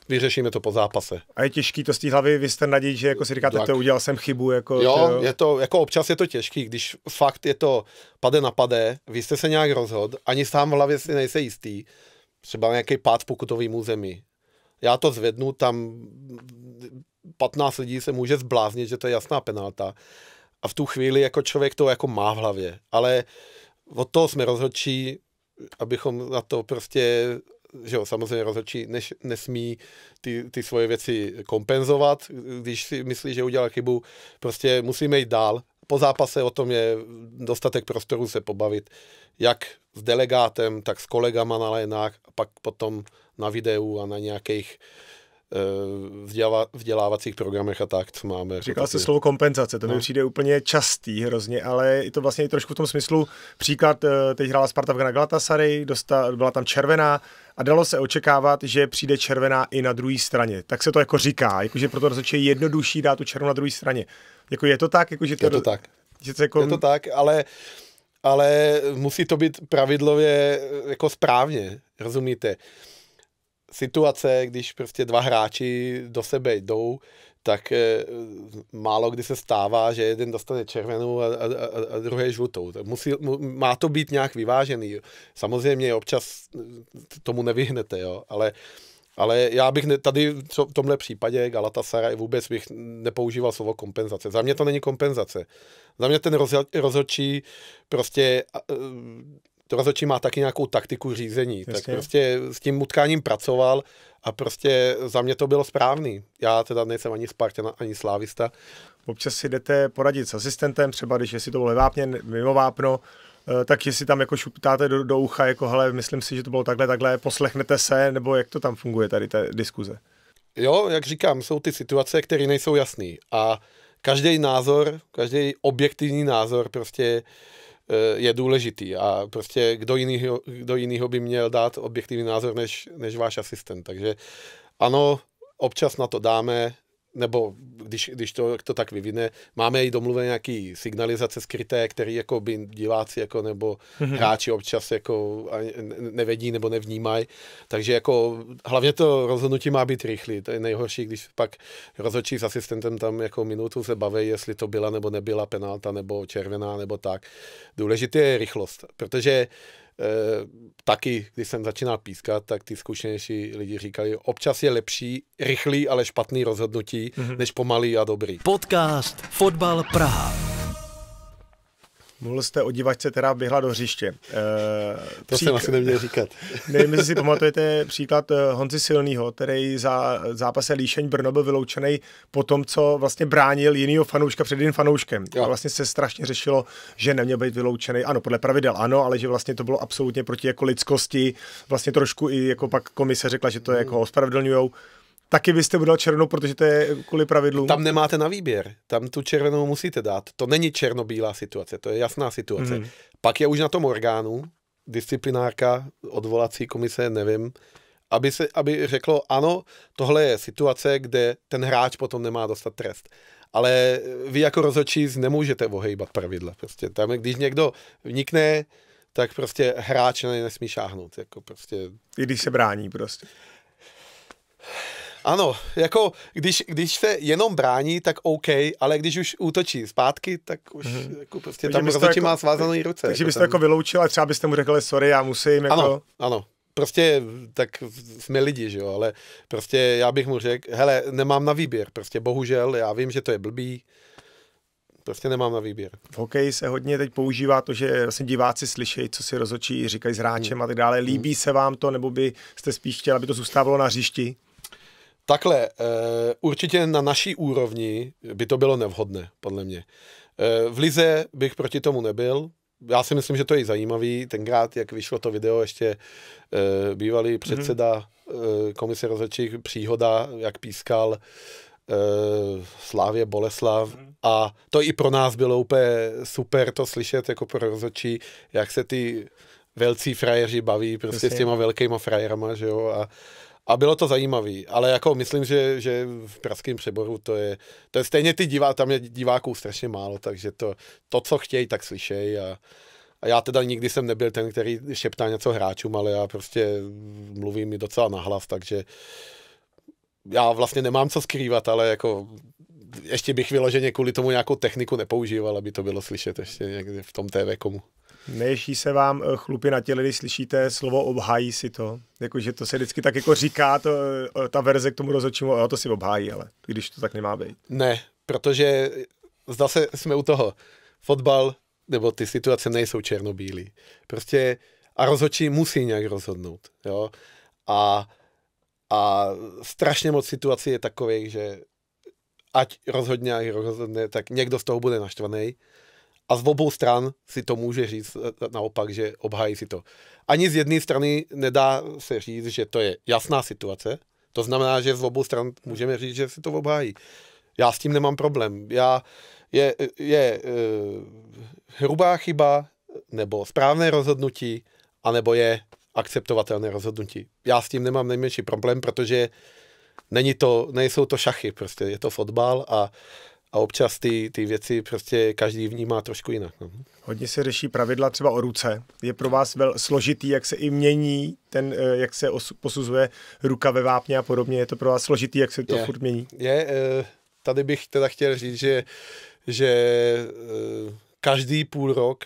[SPEAKER 1] vyřešíme to po zápase.
[SPEAKER 2] A je těžký to z té hlavy vystrnadit, že jako si říkáte, tak. to udělal jsem chybu. Jako, jo, to... je
[SPEAKER 1] to, jako občas je to těžký, když fakt je to pade na pade, vy jste se nějak rozhod, ani sám v hlavě si nejste jistý, třeba nějaký pád v pokutovým území. Já to zvednu, tam 15 lidí se může zbláznit, že to je jasná penalta. A v tu chvíli jako člověk to jako má v hlavě. Ale od toho jsme rozhodčí, abychom na to prostě že jo, samozřejmě rozhodčí než, nesmí ty, ty svoje věci kompenzovat, když si myslí, že udělal chybu, prostě musíme jít dál. Po zápase o tom je dostatek prostoru se pobavit, jak s delegátem, tak s kolegama na lénách, a pak potom na videu a na nějakých eh, vzdělá, vzdělávacích programech a tak, co máme. Jako Říkal jako jsi slovo
[SPEAKER 2] kompenzace, to no. mi přijde úplně častý hrozně, ale je to vlastně i trošku v tom smyslu, příklad, eh, teď hrála Sparta v Galatasaray, dosta, byla tam červená, a dalo se očekávat, že přijde červená i na druhé straně. Tak se to jako říká, jakože proto rozhodčí je jednodušší dát tu červenou na druhé straně. Jako je to tak? Jako, že to, je to tak. Že to jako... Je to tak, ale ale musí to být
[SPEAKER 1] pravidlově eh, jako správně, rozumíte? Situace, když prostě dva hráči do sebe jdou, tak e, málo kdy se stává, že jeden dostane červenou a, a, a druhý žlutou. Musí, má to být nějak vyvážený. Samozřejmě občas eh, tomu nevyhnete, jo, ale ale já bych ne, tady v tomhle případě Galatasaray vůbec bych nepoužíval slovo kompenzace. Za mě to není kompenzace. Za mě ten rozho, rozhodčí prostě eh, to rozhodčí má taky nějakou taktiku řízení. Jasně. Tak prostě s tím utkáním pracoval a prostě za mě to bylo správný. Já teda nejsem ani Spartan, ani Slávista.
[SPEAKER 2] Občas si jdete poradit s asistentem, třeba když si to bylo vápně, mimo vápno, eh, tak jestli tam jako šuptáte do, do ucha, jako hele, myslím si, že to bylo takhle, takhle, poslechnete se, nebo jak to tam funguje tady ta diskuze?
[SPEAKER 1] Jo, jak říkám, jsou ty situace, které nejsou jasné. A každý názor, každý objektivní názor prostě Eh, je důležitý a prostě kdo jinýho, kdo jinýho by měl dát objektivní názor než, než váš asistent. Takže ano, občas na to dáme, nebo když, když to, to tak vyvine, máme i domluvené nějaký signalizace skryté, které jako by diváci jako nebo mm-hmm. hráči občas jako nevedí nebo nevnímají. Takže jako hlavně to rozhodnutí má být rychlý. To je nejhorší, když pak rozhodčí s asistentem tam jako minutu se baví, jestli to byla nebo nebyla penalta nebo červená nebo tak. Důležité je rychlost, protože Eh, taky, když jsem začínal pískat, tak ty zkušenější lidi říkali, občas je lepší rychlý, ale špatný rozhodnutí, mm-hmm. než pomalý a dobrý. Podcast
[SPEAKER 2] Fotbal Praha. Mluvil jste o divačce, která běhla do hřiště. E, to přík... jsem asi neměl říkat. Nevím, jestli si pamatujete příklad eh, Honzi Silného, který za zápase Líšeň Brno byl vyloučený po tom, co vlastně bránil jinýho fanouška před jiným fanouškem. Jo. A vlastně se strašně řešilo, že neměl být vyloučený. Ano, podle pravidel ano, ale že vlastně to bylo absolutně proti jako lidskosti. Vlastně trošku i jako pak komise řekla, že to je mhm. jako ospravedlňujou. Taky byste dal černou, protože to je kvůli pravidlu. Tam
[SPEAKER 1] nemáte na výběr, tam tu červenou musíte dát. To není černobílá situace, to je jasná situace. Hmm. Pak je už na tom orgánu, disciplinárka, odvolací komise, nevím, aby, se, aby řeklo, ano, tohle je situace, kde ten hráč potom nemá dostat trest. Ale vy jako rozhodčí nemůžete ohejbat pravidla. Prostě tam, když někdo vnikne, tak prostě hráč nesmí šáhnout. Jako prostě... I když se brání prostě. Ano, jako když, když se jenom brání, tak OK, ale když už útočí zpátky, tak už
[SPEAKER 2] mm-hmm. jako prostě tam rozhodčí jako, má svázané ruce. Takže jako byste ten... jako vyloučil a třeba byste mu řekli, sorry, já musím. Jako... Ano,
[SPEAKER 1] ano. Prostě tak jsme lidi, že jo, ale prostě já bych mu řekl, hele, nemám na výběr, prostě bohužel, já vím, že to je blbý, prostě nemám na výběr.
[SPEAKER 2] V hokeji se hodně teď používá to, že vlastně diváci slyšejí, co si rozhodčí, říkají s hráčem hmm. a tak dále. Mhm. Líbí hmm. se vám to, nebo byste spíš chtěl, aby to zůstávalo na hřišti?
[SPEAKER 1] Takhle, eh, určitě na naší úrovni by to bylo nevhodné, podle mě. Eh, v Lize bych proti tomu nebyl, já si myslím, že to je zajímavý. Tenkrát, jak vyšlo to video, ještě eh, bývalý mhm. předseda mm-hmm. komise rozhodčích Příhoda, jak pískal Slávě Boleslav. Mm-hmm. A to i pro nás bylo úplně super to slyšet, jako pro rozhodčí, jak se ty velcí frajeři baví prostě Jasně. s těma velkýma frajerama, že jo, a, a bylo to zajímavé, ale jako myslím, že, že v Pražském přeboru to je, to je stejně ty divá, tam je diváků strašně málo, takže to, to co chtějí, tak slyšejí a, a já teda nikdy jsem nebyl ten, který šeptá něco hráčům, ale já prostě mluvím mi docela nahlas, takže já vlastně nemám co skrývat, ale jako ještě bych vyloženě kvůli tomu nějakou techniku nepoužíval, aby to bylo slyšet ještě někde v tom TV komu.
[SPEAKER 2] Neješí se vám eh, chlupy na těle, když slyšíte slovo obhájí si to? Jakože to se vždycky tak jako říká, to, eh, ta verze k tomu rozhodčímu, jo, to si obhájí, ale když to tak nemá být.
[SPEAKER 1] Ne, protože zase jsme u toho. Fotbal nebo ty situace nejsou černobílí. Prostě a rozhodčí musí nějak rozhodnout. Jo? A, a strašně moc situací je takových, že ať rozhodně, ať rozhodne, tak někdo z toho bude naštvaný a z obou stran si to může říct eh, eh, naopak, že obhájí si to. Ani z jedné strany nedá se říct, že to je jasná situace. To znamená, že z obou stran můžeme říct, že si to obhájí. Já s tím nemám problém. Já, je je uh, hrubá chyba, nebo správné rozhodnutí, anebo je akceptovatelné rozhodnutí. Já s tím nemám nejmenší problém, protože není to, nejsou to šachy, prostě je to fotbal a uh, a občas ty, ty věci prostě každý vnímá trošku jinak. No.
[SPEAKER 2] Hodně se řeší pravidla třeba o ruce. Je pro vás vel složitý, jak se i mění ten, eh, jak se posuzuje ruka ve vápně a podobně. Je to pro vás složitý, jak se to je, furt mění?
[SPEAKER 1] Je, eh, tady bych teda chtěl říct, že, že eh, každý půl rok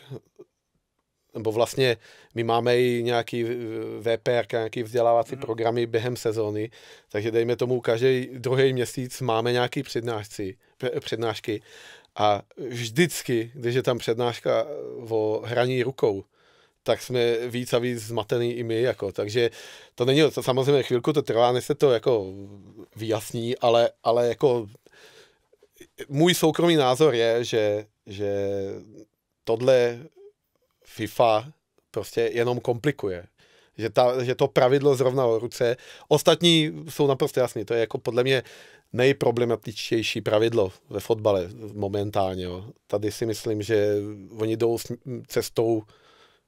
[SPEAKER 1] nebo vlastně my máme i nějaký VPR, nějaký vzdělávací mm. programy během sezóny, takže dejme tomu každý druhý měsíc máme nějaký přednášci, přednášky a vždycky, když je tam přednáška eh, o hraní rukou, tak jsme víc a víc zmatený i my, jako, takže to není, to samozřejmě chvilku to trvá, než se to jako vyjasní, ale, ale jako můj soukromý názor je, že, že tohle FIFA prostě jenom komplikuje. Že, ta, že to pravidlo zrovna o ruce. Ostatní jsou naprosto jasný. To je jako podle mě nejproblematičtější pravidlo ve fotbale momentálně. Jo. Tady si myslím, že oni jdou cestou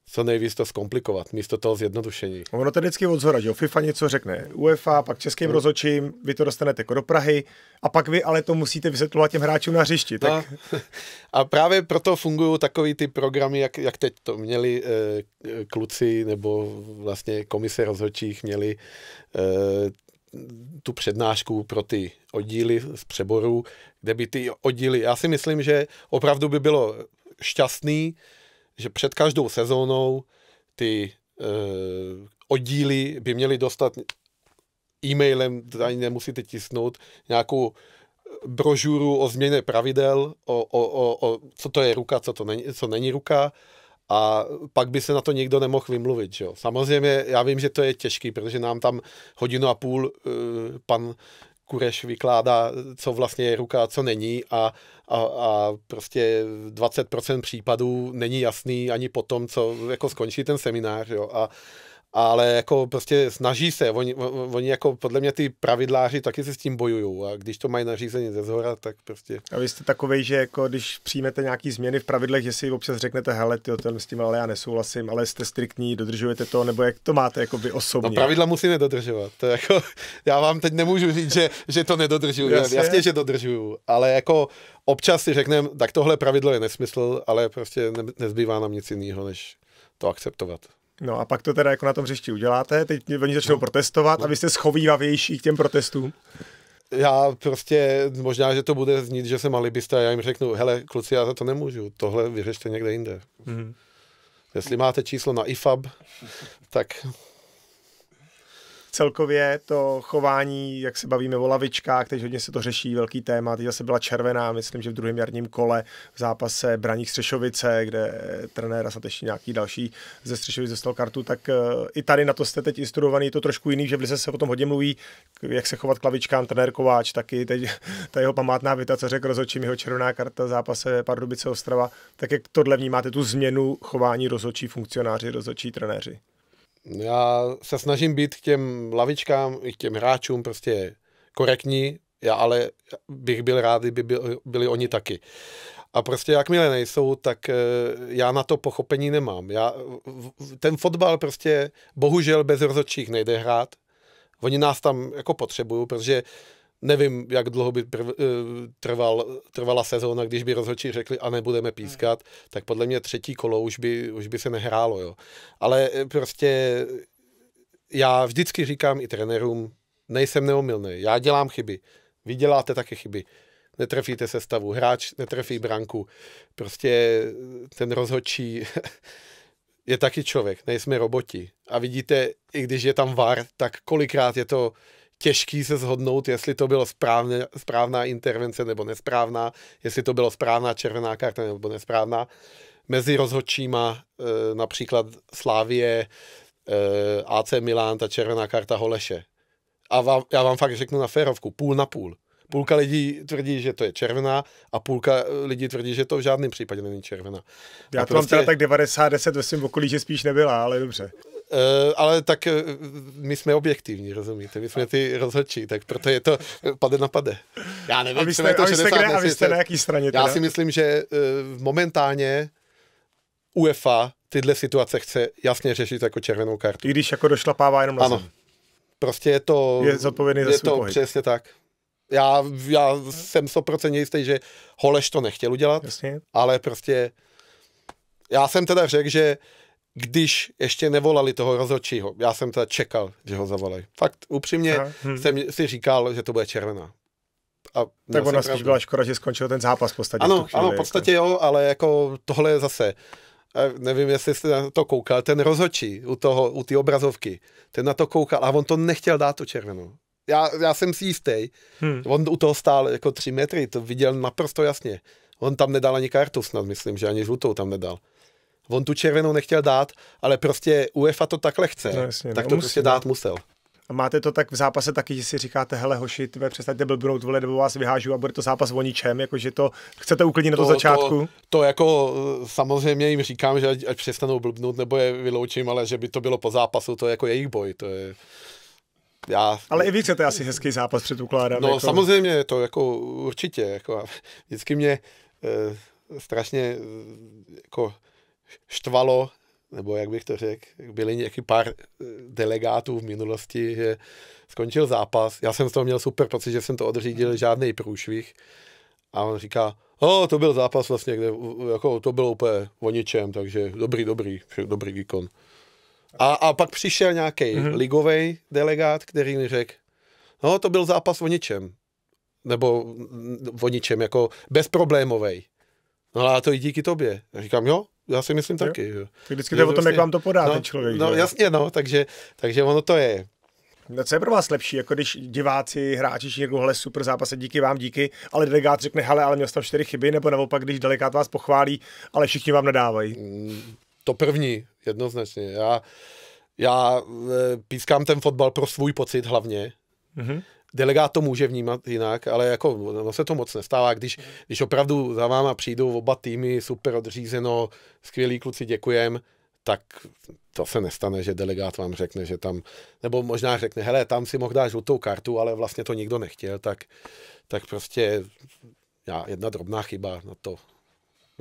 [SPEAKER 1] co nejvíc to zkomplikovat, místo toho zjednodušení.
[SPEAKER 2] Ono to vždycky od zhora, že jo? FIFA něco řekne UEFA, pak českým hmm. rozhodčím, vy to dostanete jako do Prahy a pak vy ale to musíte vysvětlovat těm hráčům na hřišti. Tak... No,
[SPEAKER 1] a právě proto fungují takový ty programy, jak, jak teď to měli e, kluci nebo vlastně komise rozhodčích měli e, tu přednášku pro ty oddíly z přeboru, kde by ty oddíly, já si myslím, že opravdu by bylo šťastný, že před každou sezónou ty e, oddíly by měly dostat e-mailem, ani nemusíte tisknout, nějakou eh, brožuru o změně pravidel, o, o, o, o co to je ruka, co to není, co není ruka a pak by se na to někdo nemohl vymluvit. Že jo? Samozřejmě já vím, že to je těžký, protože nám tam hodinu a půl uh, pan Kureš vykládá, co vlastně je ruka a co není a, a, a prostě 20% případů není jasný ani po tom, co jako skončí ten seminář. Jo. A, ale jako prostě snaží se, oni, oni jako podle mě ty pravidláři taky se s tím bojují a když to mají nařízení ze zhora, tak prostě.
[SPEAKER 2] A vy jste takovej, že jako když přijmete nějaký změny v pravidlech, že si občas řeknete, hele, ty ten s tím ale já nesouhlasím, ale jste striktní, dodržujete to, nebo jak to máte jako vy osobně? No pravidla
[SPEAKER 1] musíme dodržovat,
[SPEAKER 2] to jako, já vám teď
[SPEAKER 1] nemůžu říct, že, že to nedodržuju, jasně. jasně, že dodržuju, ale jako občas si řekneme, tak tohle pravidlo je nesmysl, ale prostě nezbývá nám nic jiného, než to akceptovat.
[SPEAKER 2] No a pak to teda jako na tom hřišti uděláte, teď oni začnou no. protestovat a vy jste schovývavější k těm protestům.
[SPEAKER 1] Já prostě, možná, že to bude znít, že jsem alibista a já jim řeknu, hele, kluci, já za to nemůžu, tohle vyřešte někde jinde. Mm-hmm. Jestli máte číslo na IFAB,
[SPEAKER 2] tak celkově to chování, jak se bavíme o lavičkách, teď hodně se to řeší, velký téma. Teď zase byla červená, myslím, že v druhém jarním kole v zápase Braník Střešovice, kde trenér a ještě nějaký další ze Střešovic dostal kartu, tak eh, i tady na to jste teď instruovaný, je to trošku jiný, že v Lize se o tom hodně mluví, jak se chovat k lavičkám, trenér Kováč, taky teď ta jeho památná věta, co řekl rozhodčím, jeho červená karta v zápase Pardubice Ostrava, tak jak tohle vnímáte, tu změnu chování rozhodčí funkcionáři, rozhodčí trenéři?
[SPEAKER 1] já se snažím být k těm lavičkám, k těm hráčům prostě korektní, já ale bych byl rád, kdyby byli, byli oni taky. A prostě jakmile nejsou, tak eh, já na to pochopení nemám. Já, ten fotbal prostě bohužel bez rozhodčích nejde hrát. Oni nás tam jako potřebují, protože Nevím, jak dlouho by prv, eh, trval, trvala sezóna, když by rozhodčí řekli a nebudeme mhm. pískat, hmm. tak podle mě třetí kolo už by, už by se nehrálo. Jo. Ale eh, prostě já vždycky říkám i trenérům, nejsem neomilný, já dělám chyby, vy děláte také chyby netrefíte se stavu, hráč netrefí branku, prostě ten rozhodčí je taky člověk, nejsme roboti. A vidíte, i když je tam VAR, tak kolikrát je to těžký se zhodnout, jestli to bylo správně správná intervence nebo nesprávná, jestli to bylo správná červená karta nebo nesprávná. Mezi rozhodčíma e, například Slávie, e, AC Milán, ta červená karta Holeše. A vám, já vám fakt řeknu na férovku, půl na půl. Půlka lidí tvrdí, že to je červená a půlka lidí tvrdí, že to v žádném případě není červená. Já a to prostě... mám
[SPEAKER 2] teda tak 90-10 ve svém okolí, že spíš nebyla, ale dobře.
[SPEAKER 1] Eh, ale tak eh, my jsme objektivní, rozumíte? My jsme ty rozhodčí, tak proto je to pade na pade. Já nevím, jste, je to a jste, 60, a vy jste na jaký straně? Teda? Já si myslím, že eh, momentálně UEFA tyhle situace chce jasně
[SPEAKER 2] řešit jako červenou kartu. I když jako došlapává jenom na Ano. Prostě je to... Je zodpovědný za je to pohyb. přesně
[SPEAKER 1] tak. Já, já jsem 100% jistý, že Holeš to nechtěl udělat, Jasně. ale prostě já jsem teda řekl, že uh, když ještě nevolali toho rozhodčího. Já jsem teda čekal, že ho zavolají. Fakt upřímně Aha, mhm. jsem si říkal, že to bude červená. A tak ona spíš byla
[SPEAKER 2] škoda, že skončil ten zápas v podstatě. Ano, v ano, jako. v
[SPEAKER 1] podstatě jako. jo, ale jako tohle je zase, nevím, jestli jste na to koukal, ten rozhodčí u toho, u té obrazovky, ten na to koukal a on to nechtěl dát tu červenou. Já, já jsem si jistý, hmm. on u toho stál jako tři metry, to viděl naprosto jasně. On tam nedal ani kartu snad, myslím, že ani žlutou tam nedal. On tu červenou nechtěl dát, ale prostě UEFA to takhle chce. No, jasně, no, tak to prostě musí, prostě dát musel.
[SPEAKER 2] A máte to tak v zápase taky, že si říkáte, hele hoši, tyhle přestaňte blbnout, vole, nebo vás vyhážu a bude to zápas o ničem, jakože to chcete uklidnit na to, to začátku? To,
[SPEAKER 1] to, jako eh, samozřejmě jim říkám, že ať, ať přestanou blbnout, nebo je vyloučím, ale že by to bylo po zápasu, to je jako jejich boj, to je... Já...
[SPEAKER 2] Ale i vy chcete asi hezký zápas, předpokládám. No jako... samozřejmě, to jako určitě, jako vždycky mě e,
[SPEAKER 1] strašně eh, jako štvalo, nebo jak bych to řekl, byli nějaký pár eh, delegátů v minulosti, že skončil zápas. Já jsem z toho měl super pocit, že jsem to odřídil, mhm. žádný průšvih. A on říká, o, to byl zápas vlastně, kde, jako, to bylo úplně o ničem, takže dobrý, dobrý, dobrý výkon. A, a pak přišel nějaký mm-hmm. ligový delegát, který mi řekl, no to byl zápas o ničem, nebo o ničem, jako bezproblémový. No a to i díky tobě. Já říkám, jo, já si myslím jo. taky. Jo. Tak vždycky to je o tom, vlastně, jak vám to podá no, ten člověk. No, jo.
[SPEAKER 2] jasně, no, takže, takže ono to je. No, co je pro vás lepší, jako když diváci, hráči někdo hele, super zápas, díky vám, díky, ale delegát řekne, hele, ale měl jsem tam čtyři chyby, nebo naopak, když delegát vás pochválí, ale všichni vám nadávají? Mm, to první,
[SPEAKER 1] jednoznačně. Já, já eh, pískám ten fotbal pro svůj pocit hlavně. Mm-hmm delegát to může vnímat jinak, ale jako no, se to moc nestává, když, když opravdu za váma přijdou oba týmy, super odřízeno, skvělí kluci, děkujem, tak to se nestane, že delegát vám řekne, že tam, nebo možná řekne, hele, tam si mohl dát žlutou kartu, ale vlastně to nikdo nechtěl, tak, tak prostě já, jedna drobná chyba na to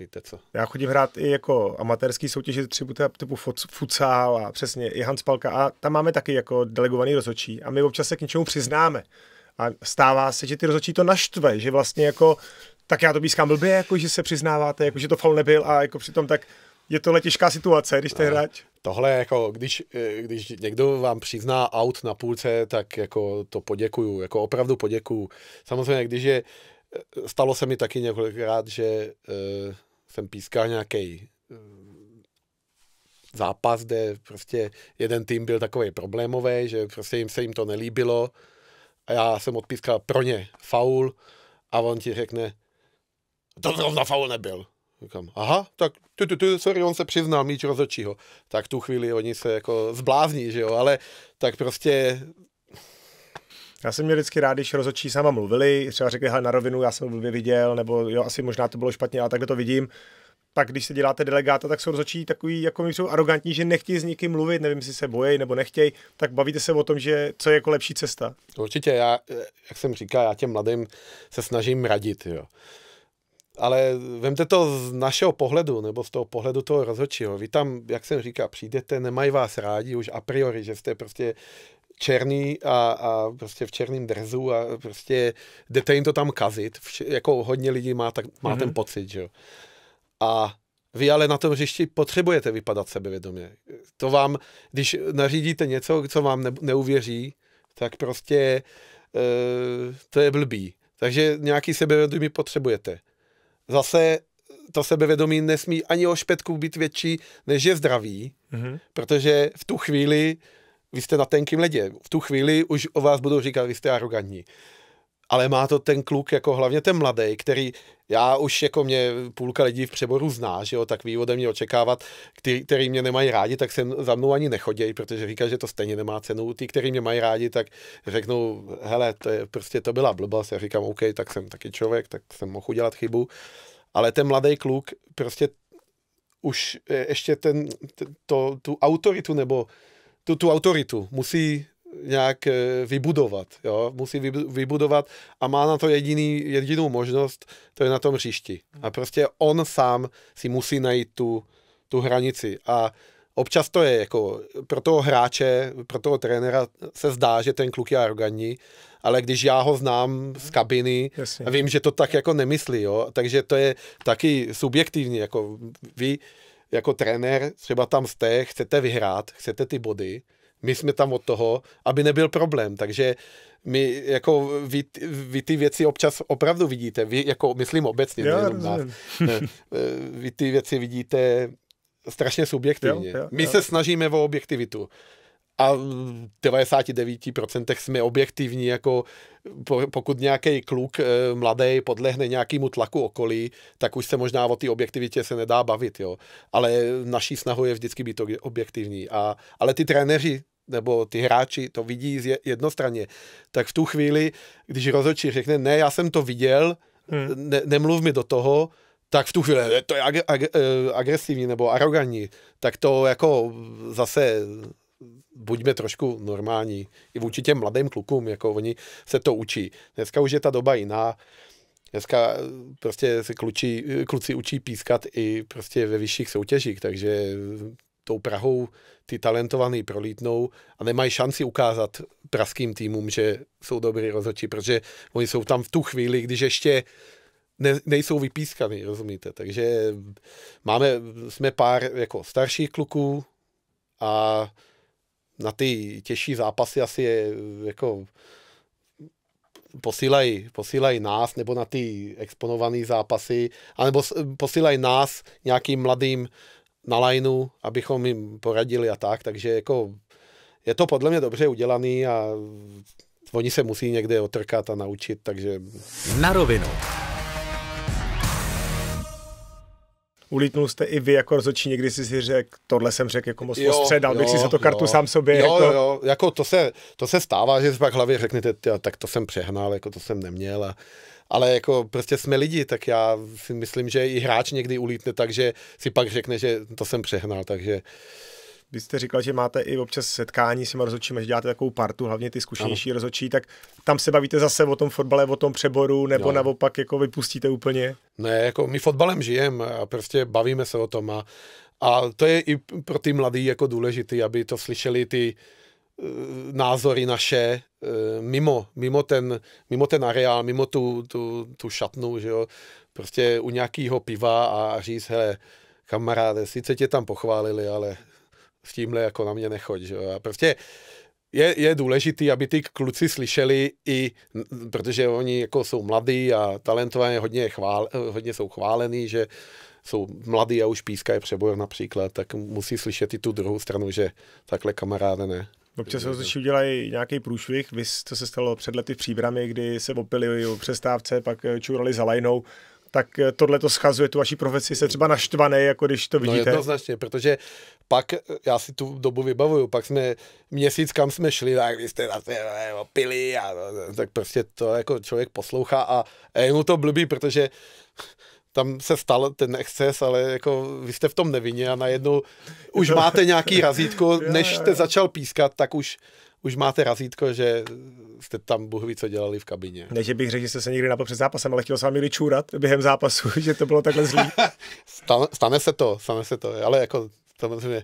[SPEAKER 1] víte co.
[SPEAKER 2] Já chodím hrát i jako amatérský soutěže třeba typu futsal a přesně i Hans Palka a tam máme taky jako delegovaný rozhodčí a my občas se k něčemu přiznáme. A stává se, že ty rozhodčí to naštve, že vlastně jako tak já to pískám blbě, jako že se přiznáváte, jako že to faul nebyl a jako přitom tak je to těžká situace, když to eh, hráč. Tohle jako,
[SPEAKER 1] když, eh, když někdo vám přizná aut na půlce, tak jako to poděkuju, jako opravdu poděkuju. Samozřejmě, když je, eh, stalo se mi taky několikrát, že jsem pískal nějaký eh, zápas, kde prostě jeden tým byl takový problémový, že prostě jim se jim to nelíbilo a já jsem odpískal pro ně faul a on ti řekne, to zrovna faul nebyl. Říkám, aha, tak tu, tu, tu, sorry, on se přiznal míč rozhodčího. Tak tu chvíli oni se jako zblázní, že jo, ale tak prostě já jsem
[SPEAKER 2] měl vždycky rád, když rozhodčí s náma mluvili, třeba řekli, hele, na rovinu, já jsem blbě viděl, nebo jo, asi možná to bylo špatně, ale takhle to vidím. Pak, když se děláte delegáta, tak jsou rozhodčí takový, jako mi jsou arrogantní, že nechtějí s nikým mluvit, nevím, jestli se bojí, nebo nechtějí, tak bavíte se o tom, že co je jako lepší cesta.
[SPEAKER 1] Určitě, já, jak jsem říkal, já těm mladým se snažím radit, jo. Ale vemte to z našeho pohledu, nebo z toho pohledu toho rozhodčího. Vy tam, jak jsem říkal, přijdete, nemají vás rádi už a priori, že jste prostě černý a, a prostě v černém drzu a prostě jdete jim to tam kazit. Vš, jako hodně lidí má, tak, má mm-hmm. ten mhm. pocit, že jo. A vy ale na tom hřišti potřebujete vypadat sebevědomě. To vám, když nařídíte něco, co vám ne, neuvěří, tak prostě e, to je blbý. Takže nějaký sebevědomí potřebujete. Zase to sebevědomí nesmí ani o špetku být větší, než je zdravý, mm-hmm. protože v tu chvíli vy jste na tenkým ledě. V tu chvíli už o vás budou říkat, vy jste arrogantní. Ale má to ten kluk, jako hlavně ten mladý, který já už jako mě půlka lidí v přeboru zná, že jo, tak vývodem mě očekávat, který, který mě nemají rádi, tak se za mnou ani nechodějí, protože říká, že to stejně nemá cenu. Ty, který mě mají rádi, tak řeknou, hele, to je, prostě to byla blbost. Já říkám, OK, tak jsem taky člověk, tak jsem mohl udělat chybu. Ale ten mladý kluk prostě už e, ještě ten, to, tu autoritu nebo tu, tu autoritu musí nějak eh, vybudovat, jo? musí vybudovat a má na to jediný, jedinou možnost, to je na tom hřišti. A prostě on sám si musí najít tu, tu hranici a občas to je jako pro toho hráče, pro toho trenéra se zdá, že ten kluk je arrogantní, ale když já ho znám z kabiny, a vím, že to tak jako nemyslí, jo? takže to je taky subjektivní, jako vy jako trenér, třeba tam jste, chcete vyhrát, chcete ty body, my jsme tam od toho, aby nebyl problém, takže my jako vy, vy ty věci občas opravdu vidíte, vy jako myslím obecně, Já, nejenom nás, ne, vy ty věci vidíte strašně subjektivně. Jo, jo, jo. My se snažíme o objektivitu a v 99% jsme objektivní, jako pokud nějaký kluk eh, mladý podlehne nějakému tlaku okolí, tak už se možná o té objektivitě se nedá bavit, jo. Ale naší snahou je vždycky být objektivní. A, ale ty trenéři nebo ty hráči to vidí z jednostranně, tak v tu chvíli, když rozhodčí řekne, ne, já jsem to viděl, hmm. ne, nemluv mi do toho, tak v tu chvíli to je ag- ag- eh, agresivní nebo arrogantní, tak to jako zase buďme trošku normální. I vůči těm mladým klukům, jako oni se to učí. Dneska už je ta doba jiná. Dneska eh, prostě se kluči, eh, kluci učí pískat i prostě ve vyšších soutěžích, takže eh, tou Prahou ty talentovaný prolítnou a nemají šanci ukázat pražským týmům, že jsou dobrý rozhodčí, protože oni jsou tam v tu chvíli, když ještě ne, nejsou vypískaný, rozumíte? Takže máme, jsme pár jako starších kluků a na ty těžší zápasy asi je, eh, jako posílají, posílaj nás nebo na ty exponované zápasy, anebo posílají nás nějakým mladým na lineu, abychom jim poradili a tak, takže jako je to podle mě dobře udělaný a oni se musí někde otrkat a naučit, takže...
[SPEAKER 2] Na rovinu. ulítnul jste i vy jako rozhodčí, někdy jsi si řekl, tohle jsem řekl jako moc jo, ostře, dal jo, bych si za to kartu jo. sám sobě. Jo, jako... jo,
[SPEAKER 1] jako to se, to se stává, že si pak hlavě řeknete, tě, tak to jsem přehnal, jako to jsem neměl a ale jako prostě jsme lidi, tak já si myslím, že i hráč
[SPEAKER 2] někdy ulítne tak, že si pak řekne, že to jsem přehnal, takže vy jste říkal, že máte i občas setkání s těma rozhodčími, že děláte takovou partu, hlavně ty zkušenější ano. rozhodčí, tak tam se bavíte zase o tom fotbale, o tom přeboru, nebo jo. naopak jako vypustíte úplně?
[SPEAKER 1] Ne, jako my fotbalem žijeme a prostě bavíme se o tom a, a to je i pro ty mladý jako důležitý, aby to slyšeli ty uh, názory naše uh, mimo, mimo, ten, mimo ten areál, mimo tu, tu, tu šatnu, že jo, prostě u nějakého piva a říct, hele, kamaráde, sice tě tam pochválili, ale s tímhle jako na mě nechoď. Že? A prostě je, je důležitý, aby ty kluci slyšeli i, protože oni jako jsou mladí a talentovaně hodně, chvál, hodně jsou chválený, že jsou mladí a už pískají přebor například, tak musí slyšet i tu druhou stranu, že takhle kamaráde ne.
[SPEAKER 2] Občas už udělají nějaký průšvih, vy, co se stalo před lety v příbrami, kdy se opili o přestávce, pak eh, čurali za lajnou tak eh, tohle to schazuje tu vaší profesi, se třeba naštvaný, jako když to no, vidíte. No
[SPEAKER 1] jednoznačně, protože pak, eh, já si tu dobu vybavuju, pak jsme měsíc, kam jsme šli, tak vy jste zase eh, pili a tak prostě to jako člověk poslouchá a, a je mu to blbý, protože tam se stal ten exces, ale jako vy jste v tom nevině a najednou už máte nějaký razítko, než jste začal
[SPEAKER 2] pískat, tak už už máte razítko, že jste tam Bůh ví, co dělali v kabině. Ne, že bych řekl, že jste se někdy napil před zápasem, ale chtěl s vámi čůrat během zápasu, že to bylo takhle zlý.
[SPEAKER 1] stane, stane, se to, stane se to, ale jako samozřejmě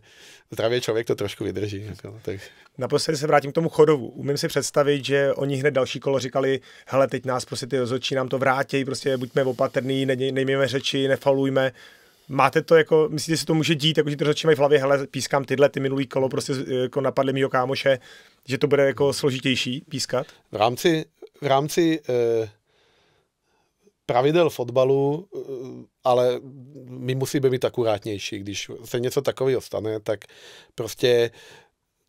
[SPEAKER 1] zdravě člověk to trošku vydrží. Jako, tak.
[SPEAKER 2] Naposledy se vrátím k tomu chodovu. Umím si představit, že oni hned další kolo říkali, hele, teď nás prostě ty rozhodčí nám to vrátí, prostě buďme opatrný, nejmíme řeči, nefalujme. Máte to jako, myslíte, že se to může dít, jako, že to mají v hlavě, hele, pískám tyhle, ty minulý kolo, prostě jako napadly mýho kámoše, že to bude jako složitější pískat? V rámci, v rámci eh, pravidel fotbalu, eh, ale
[SPEAKER 1] my musíme být akurátnější, když se něco takového stane, tak prostě eh,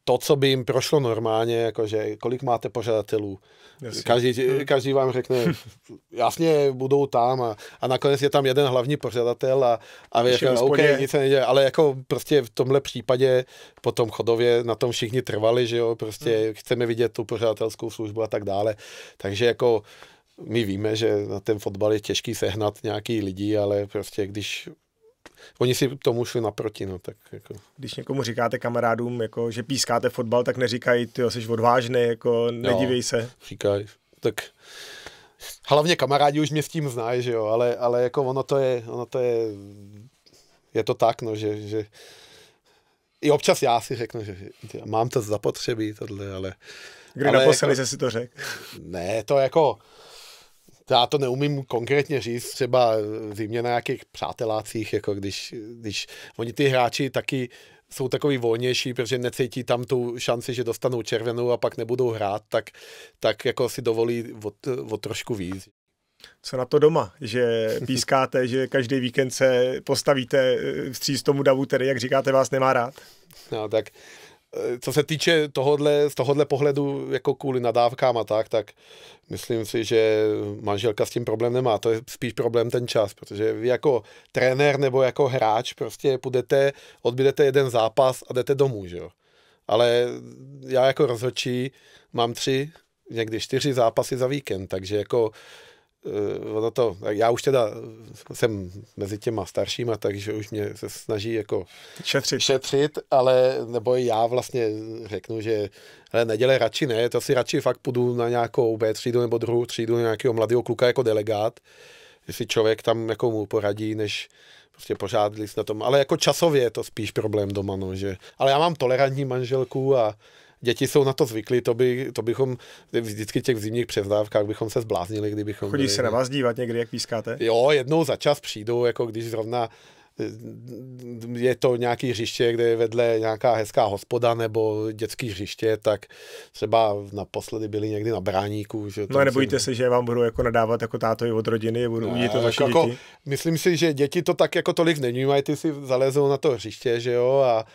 [SPEAKER 1] to, co by jim prošlo normálně, jakože kolik máte pořadatelů. Jasně. Každý, hmm. každý vám řekne, jasně, budou tam a, a nakonec je tam jeden hlavní pořadatel a, a vy jako, OK, nic se neděje, ale jako prostě v tomhle případě po tom chodově na tom všichni trvali, že jo, prostě hmm. chceme vidět tu pořadatelskou službu a tak dále. Takže jako my víme, že na ten fotbal je těžký sehnat nějaký lidi, ale prostě když
[SPEAKER 2] oni si tomu šli naproti, no tak jako. Když někomu říkáte kamarádům, jako, že pískáte fotbal, tak neříkají, ty jsi odvážný, jako, nedívej se. Říkají, tak hlavně kamarádi už mě s tím znají, že jo, ale, ale jako ono to je, ono to je,
[SPEAKER 1] je to tak, no, že, že i občas já si řeknu, že mám to zapotřebí, tohle, ale...
[SPEAKER 2] Kdy naposledy jako, jsi si to řekl?
[SPEAKER 1] Ne, to jako, já to neumím konkrétně říct, třeba zimně na nějakých přátelácích, jako když, když oni ty hráči taky jsou takový volnější, protože necítí tam tu šanci, že dostanou červenou a pak nebudou hrát, tak, tak jako si dovolí o, o trošku víc.
[SPEAKER 2] Co na to doma, že pískáte, že každý víkend se postavíte eh, vstříc tomu davu, který, jak říkáte, vás nemá rád?
[SPEAKER 1] No tak Eh, co se týče tohodle, z tohohle pohledu, jako kvůli nadávkám a tak, tak myslím si, že manželka s tím problém nemá. To je spíš problém ten čas, protože vy jako trenér nebo jako hráč prostě půjdete, odbydete jeden zápas a jdete domů, že jo. Ale já jako rozhodčí mám tři, někdy čtyři zápasy za víkend, takže jako Eh, ono to, já už teda jsem mezi těma staršíma, takže už mě se snaží jako šetřit, šetřit ale nebo já vlastně řeknu, že ale neděle radši ne, to si radši fakt půjdu na nějakou B třídu nebo druhou třídu nějakého mladého kluka jako delegát, jestli člověk tam jako mu poradí, než prostě pořád na tom, ale jako časově je to spíš problém doma, no, že, ale já mám tolerantní manželku a děti jsou na to zvyklí, to, by, to bychom vždycky těch zimních přezdávkách
[SPEAKER 2] bychom se zbláznili, kdybychom... Chodí byli, se na vás dívat někdy, jak pískáte?
[SPEAKER 1] Jo, jednou za čas přijdu, jako když zrovna je to nějaký hřiště, kde je vedle nějaká hezká hospoda nebo dětský hřiště, tak třeba naposledy byli někdy na bráníku. Že no a nebojíte si...
[SPEAKER 2] se, že vám budou jako nadávat jako tátovi od rodiny, budou udělat to vaše jako, děti? Myslím si, že děti to
[SPEAKER 1] tak jako tolik nevnímají, ty si zalezou na to hřiště, že jo, a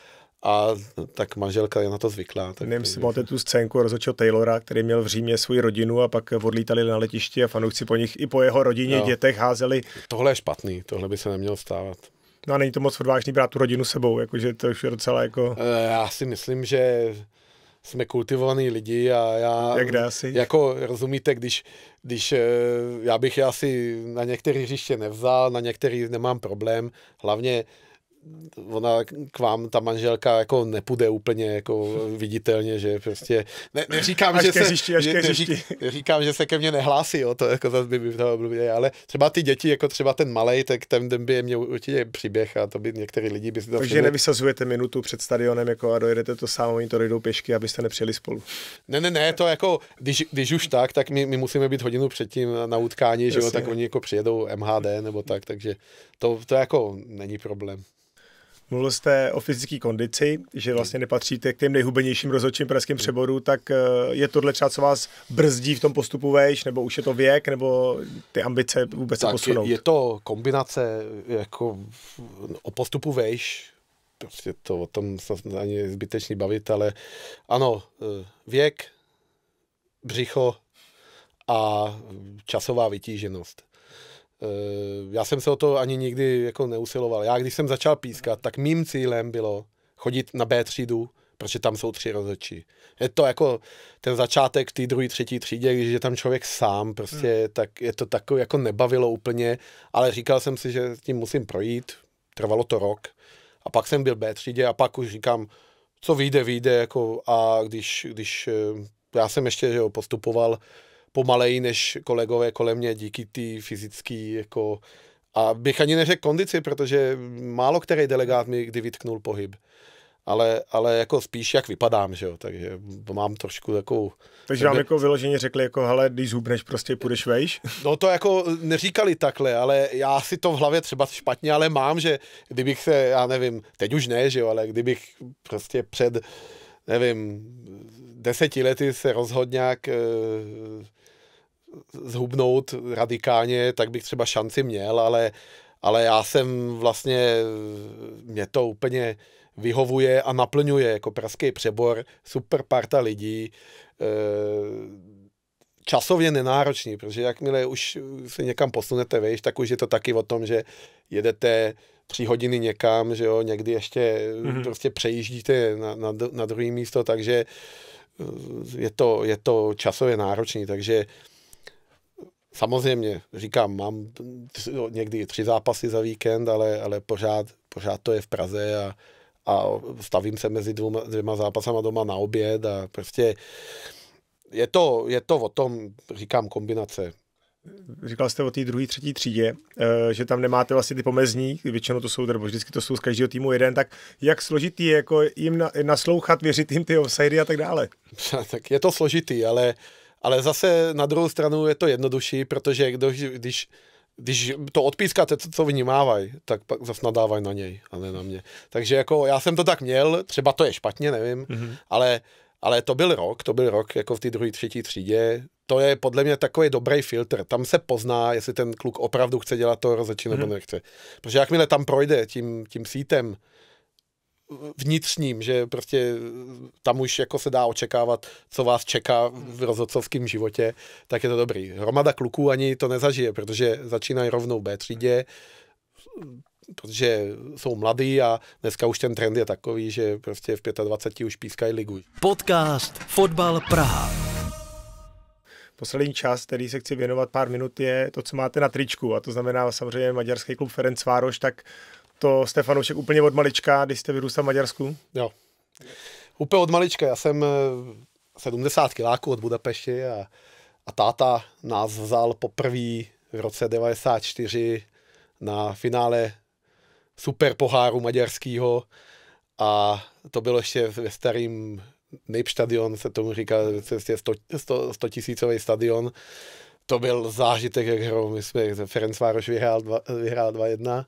[SPEAKER 1] a tak manželka je na to zvyklá.
[SPEAKER 2] Tak Nevím, si máte tu scénku rozhodčího Taylora, který měl v Římě svoji rodinu a pak odlítali na letišti a fanoušci po nich i po jeho rodině, no. dětech házeli. Tohle je špatný, tohle by se nemělo stávat. No a není to moc odvážný brát tu rodinu sebou, jakože to už je docela jako... Eh, já si myslím,
[SPEAKER 1] že jsme kultivovaní lidi a já... Jak dá si? Jako, rozumíte, když, když eh, já bych je asi na některý hřiště nevzal, na některý nemám problém, hlavně ona k vám, ta manželka, jako nepůjde úplně jako viditelně, že prostě, ne, neříkám, až že se, zjiští, až neřík, neříkám, že se ke mně nehlásí, jo, to jako zase by, by to blbě, ale třeba ty děti, jako třeba ten malej, tak ten, ten by mě určitě příběh a to by některý lidi by si to Takže všimli.
[SPEAKER 2] nevysazujete minutu před stadionem jako a dojedete to sám, oni to dojdou pěšky, abyste nepřijeli spolu.
[SPEAKER 1] Ne, ne, ne, to jako, když, když už tak, tak my, my musíme být hodinu předtím na
[SPEAKER 2] utkání, že jo, tak oni
[SPEAKER 1] jako přijedou MHD nebo tak, takže to, to jako není problém.
[SPEAKER 2] Mluvil jste o fyzické kondici, že vlastně nepatříte k těm nejhubenějším rozhodčím pražským přeboru, tak eh, je tohle třeba, co vás brzdí v tom postupu vejš, nebo už je to věk, nebo ty ambice vůbec tak se posunout? Je, je
[SPEAKER 1] to kombinace jako o postupu vejš, prostě to o tom se ani zbytečný bavit, ale ano, eh, věk, břicho a časová vytíženost. Eh, já jsem se o to ani nikdy jako neusiloval. Já, když jsem začal pískat, tak mým cílem bylo chodit na B třídu, protože tam jsou tři rozhodčí. Je to jako ten začátek té druhé, třetí třídě, když je tam člověk sám, prostě hmm. tak je to takové jako nebavilo úplně, ale říkal jsem si, že s tím musím projít, trvalo to rok a pak jsem byl B třídě a pak už říkám, co vyjde, vyjde, jako a když, když eh, já jsem ještě že jo, postupoval pomaleji než kolegové kolem mě díky té fyzické jako a bych ani neřekl kondici, protože málo který delegát mi kdy vytknul pohyb. Ale, ale jako spíš jak vypadám, že jo, takže mám trošku takovou... Takže vám jako
[SPEAKER 2] vyloženě řekli jako, hele, když zhubneš, prostě půjdeš vejš? No to jako neříkali takhle, ale já si to v hlavě třeba špatně, ale
[SPEAKER 1] mám, že kdybych se, já nevím, teď už ne, že jo, ale kdybych prostě před, nevím, deseti lety se rozhodl nějak... E, zhubnout radikálně, tak bych třeba šanci měl, ale, ale já jsem vlastně, mě to úplně vyhovuje a naplňuje jako pražský přebor, super parta lidí, eh, časově nenáročný, protože jakmile už se někam posunete, víš, tak už je to taky o tom, že jedete tři hodiny někam, že jo, někdy ještě mm-hmm. prostě přejíždíte na, na, na druhé místo, takže eh, je to, je to časově náročný, takže Samozřejmě, říkám, mám tři, někdy tři zápasy za víkend, ale, ale pořád, pořád to je v Praze a, a stavím se mezi dvěma, dvěma zápasama doma na oběd a prostě je to, je to o tom, říkám,
[SPEAKER 2] kombinace. Říkal jste o té druhé, třetí třídě, eh, že tam nemáte vlastně ty pomezní, většinou to jsou, nebo vždycky to jsou z každého týmu jeden, tak jak složitý je jako jim naslouchat, věřit jim ty offsidy a tak dále? tak je to složitý, ale uh, ale zase na druhou stranu
[SPEAKER 1] je to jednodušší, protože když, když když to odpískáte, co, co vnímávají, tak pak zase nadávají na něj a ne na mě. Takže jako já jsem to tak měl, třeba to je špatně, nevím, mm-hmm. ale, ale to byl rok, to byl rok jako v té druhé, třetí třídě. To je podle mě takový dobrý filtr. Tam se pozná, jestli ten kluk opravdu chce dělat to rozhodčí mm-hmm. nechce. Protože jakmile tam projde tím, tím sítem, vnitřním, že prostě eh, tam už jako se dá očekávat, co vás čeká hmm. v rozhodcovském životě, tak je to dobrý. Hromada kluků ani to nezažije, protože začínají rovnou B třídě, eh, protože jsou mladí a dneska už ten trend je takový, že prostě v 25 už pískají ligu.
[SPEAKER 2] Podcast Fotbal Praha. Poslední část, který se chci věnovat pár minut, je to, co máte na tričku. A to znamená samozřejmě maďarský klub Vároš, tak to jste fanoušek úplně od malička, když jste vyrůstal v Maďarsku? Jo. Úplně od malička. Já jsem 70 eh, kiláků od Budapešti a, a táta
[SPEAKER 1] nás vzal poprvé v roce 94 na finále super poháru maďarského a to bylo ještě ve starým Nejp stadion, se tomu říká, je 100, 100, 100 tisícový stadion. To byl zážitek, jak hrou, My jsme Ferencvároš vyhrál, vyhrál 2-1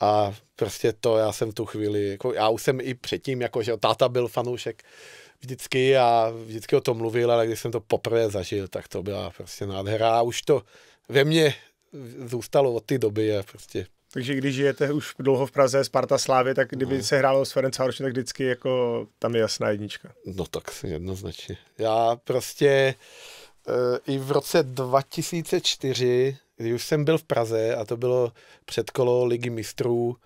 [SPEAKER 1] a prostě to já jsem tu chvíli, jako já už jsem i předtím, jako že táta byl fanoušek vždycky a vždycky o tom mluvil, ale když jsem to poprvé zažil, tak to byla prostě nádhera
[SPEAKER 2] a už to ve mně zůstalo od té doby a prostě takže když žijete už dlouho v Praze, Sparta Slávě, tak kdyby no. se hrálo s Ferencvároši, tak vždycky jako tam je jasná jednička.
[SPEAKER 1] No tak jednoznačně.
[SPEAKER 2] Já prostě e, i v roce
[SPEAKER 1] 2004 když už jsem byl v Praze a to bylo předkolo Ligy mistrů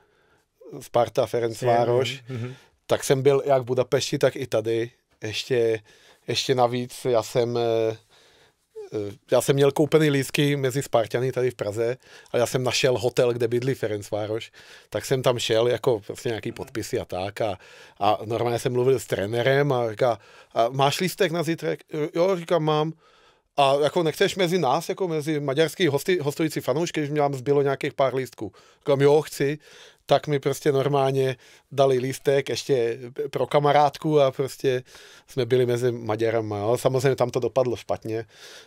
[SPEAKER 1] Sparta Ferenc mm-hmm. tak jsem byl jak v Budapešti, tak i tady. Ještě, ještě navíc já jsem eh, eh, já jsem měl koupený lístky mezi Spartany tady v Praze a já jsem našel hotel, kde bydlí Vároš, tak jsem tam šel jako prostě nějaký podpisy a tak a, a normálně jsem mluvil s trenérem a říká, a máš lístek na zítřek? Jo, říkám, mám a jako nechceš mezi nás, jako mezi maďarský hosti, hostující fanoušky, když vám zbylo nějakých pár lístků. Říkám, jo, chci, tak mi prostě normálně dali lístek ještě pro kamarádku a prostě jsme byli mezi Maďarama. Jo. Samozřejmě tam to dopadlo špatně,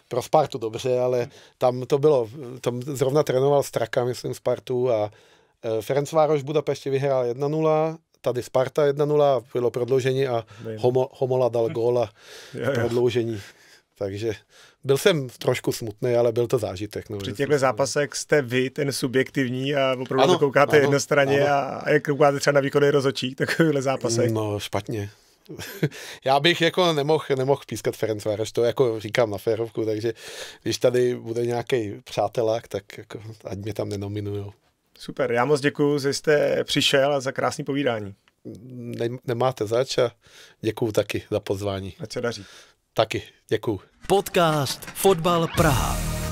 [SPEAKER 1] pro Spartu dobře, ale tam to bylo, tam zrovna trénoval Straka, myslím, Spartu a e, Vároš v Budapešti vyhrál 1-0, tady Sparta 1-0, bylo prodloužení a Homo, Homola dal gól a prodloužení. Takže byl jsem trošku smutný,
[SPEAKER 2] ale byl to zážitek. No, Při těchto zápasech jste vy ten subjektivní a opravdu ano, koukáte ano, jednostranně ano. A, jak koukáte třeba na výkony rozočí, takovýhle zápasek? No, špatně.
[SPEAKER 1] Já bych jako nemohl, nemohl pískat Vareš, to jako říkám na férovku, takže když tady
[SPEAKER 2] bude nějaký přátelák, tak jako, ať mě tam nenominujou. Super, já moc děkuji, že jste přišel a za krásný povídání. Ne, nemáte zač a děkuji
[SPEAKER 1] taky za pozvání. Ať se daří. Taky, děkuju.
[SPEAKER 2] Podcast Fotbal Praha.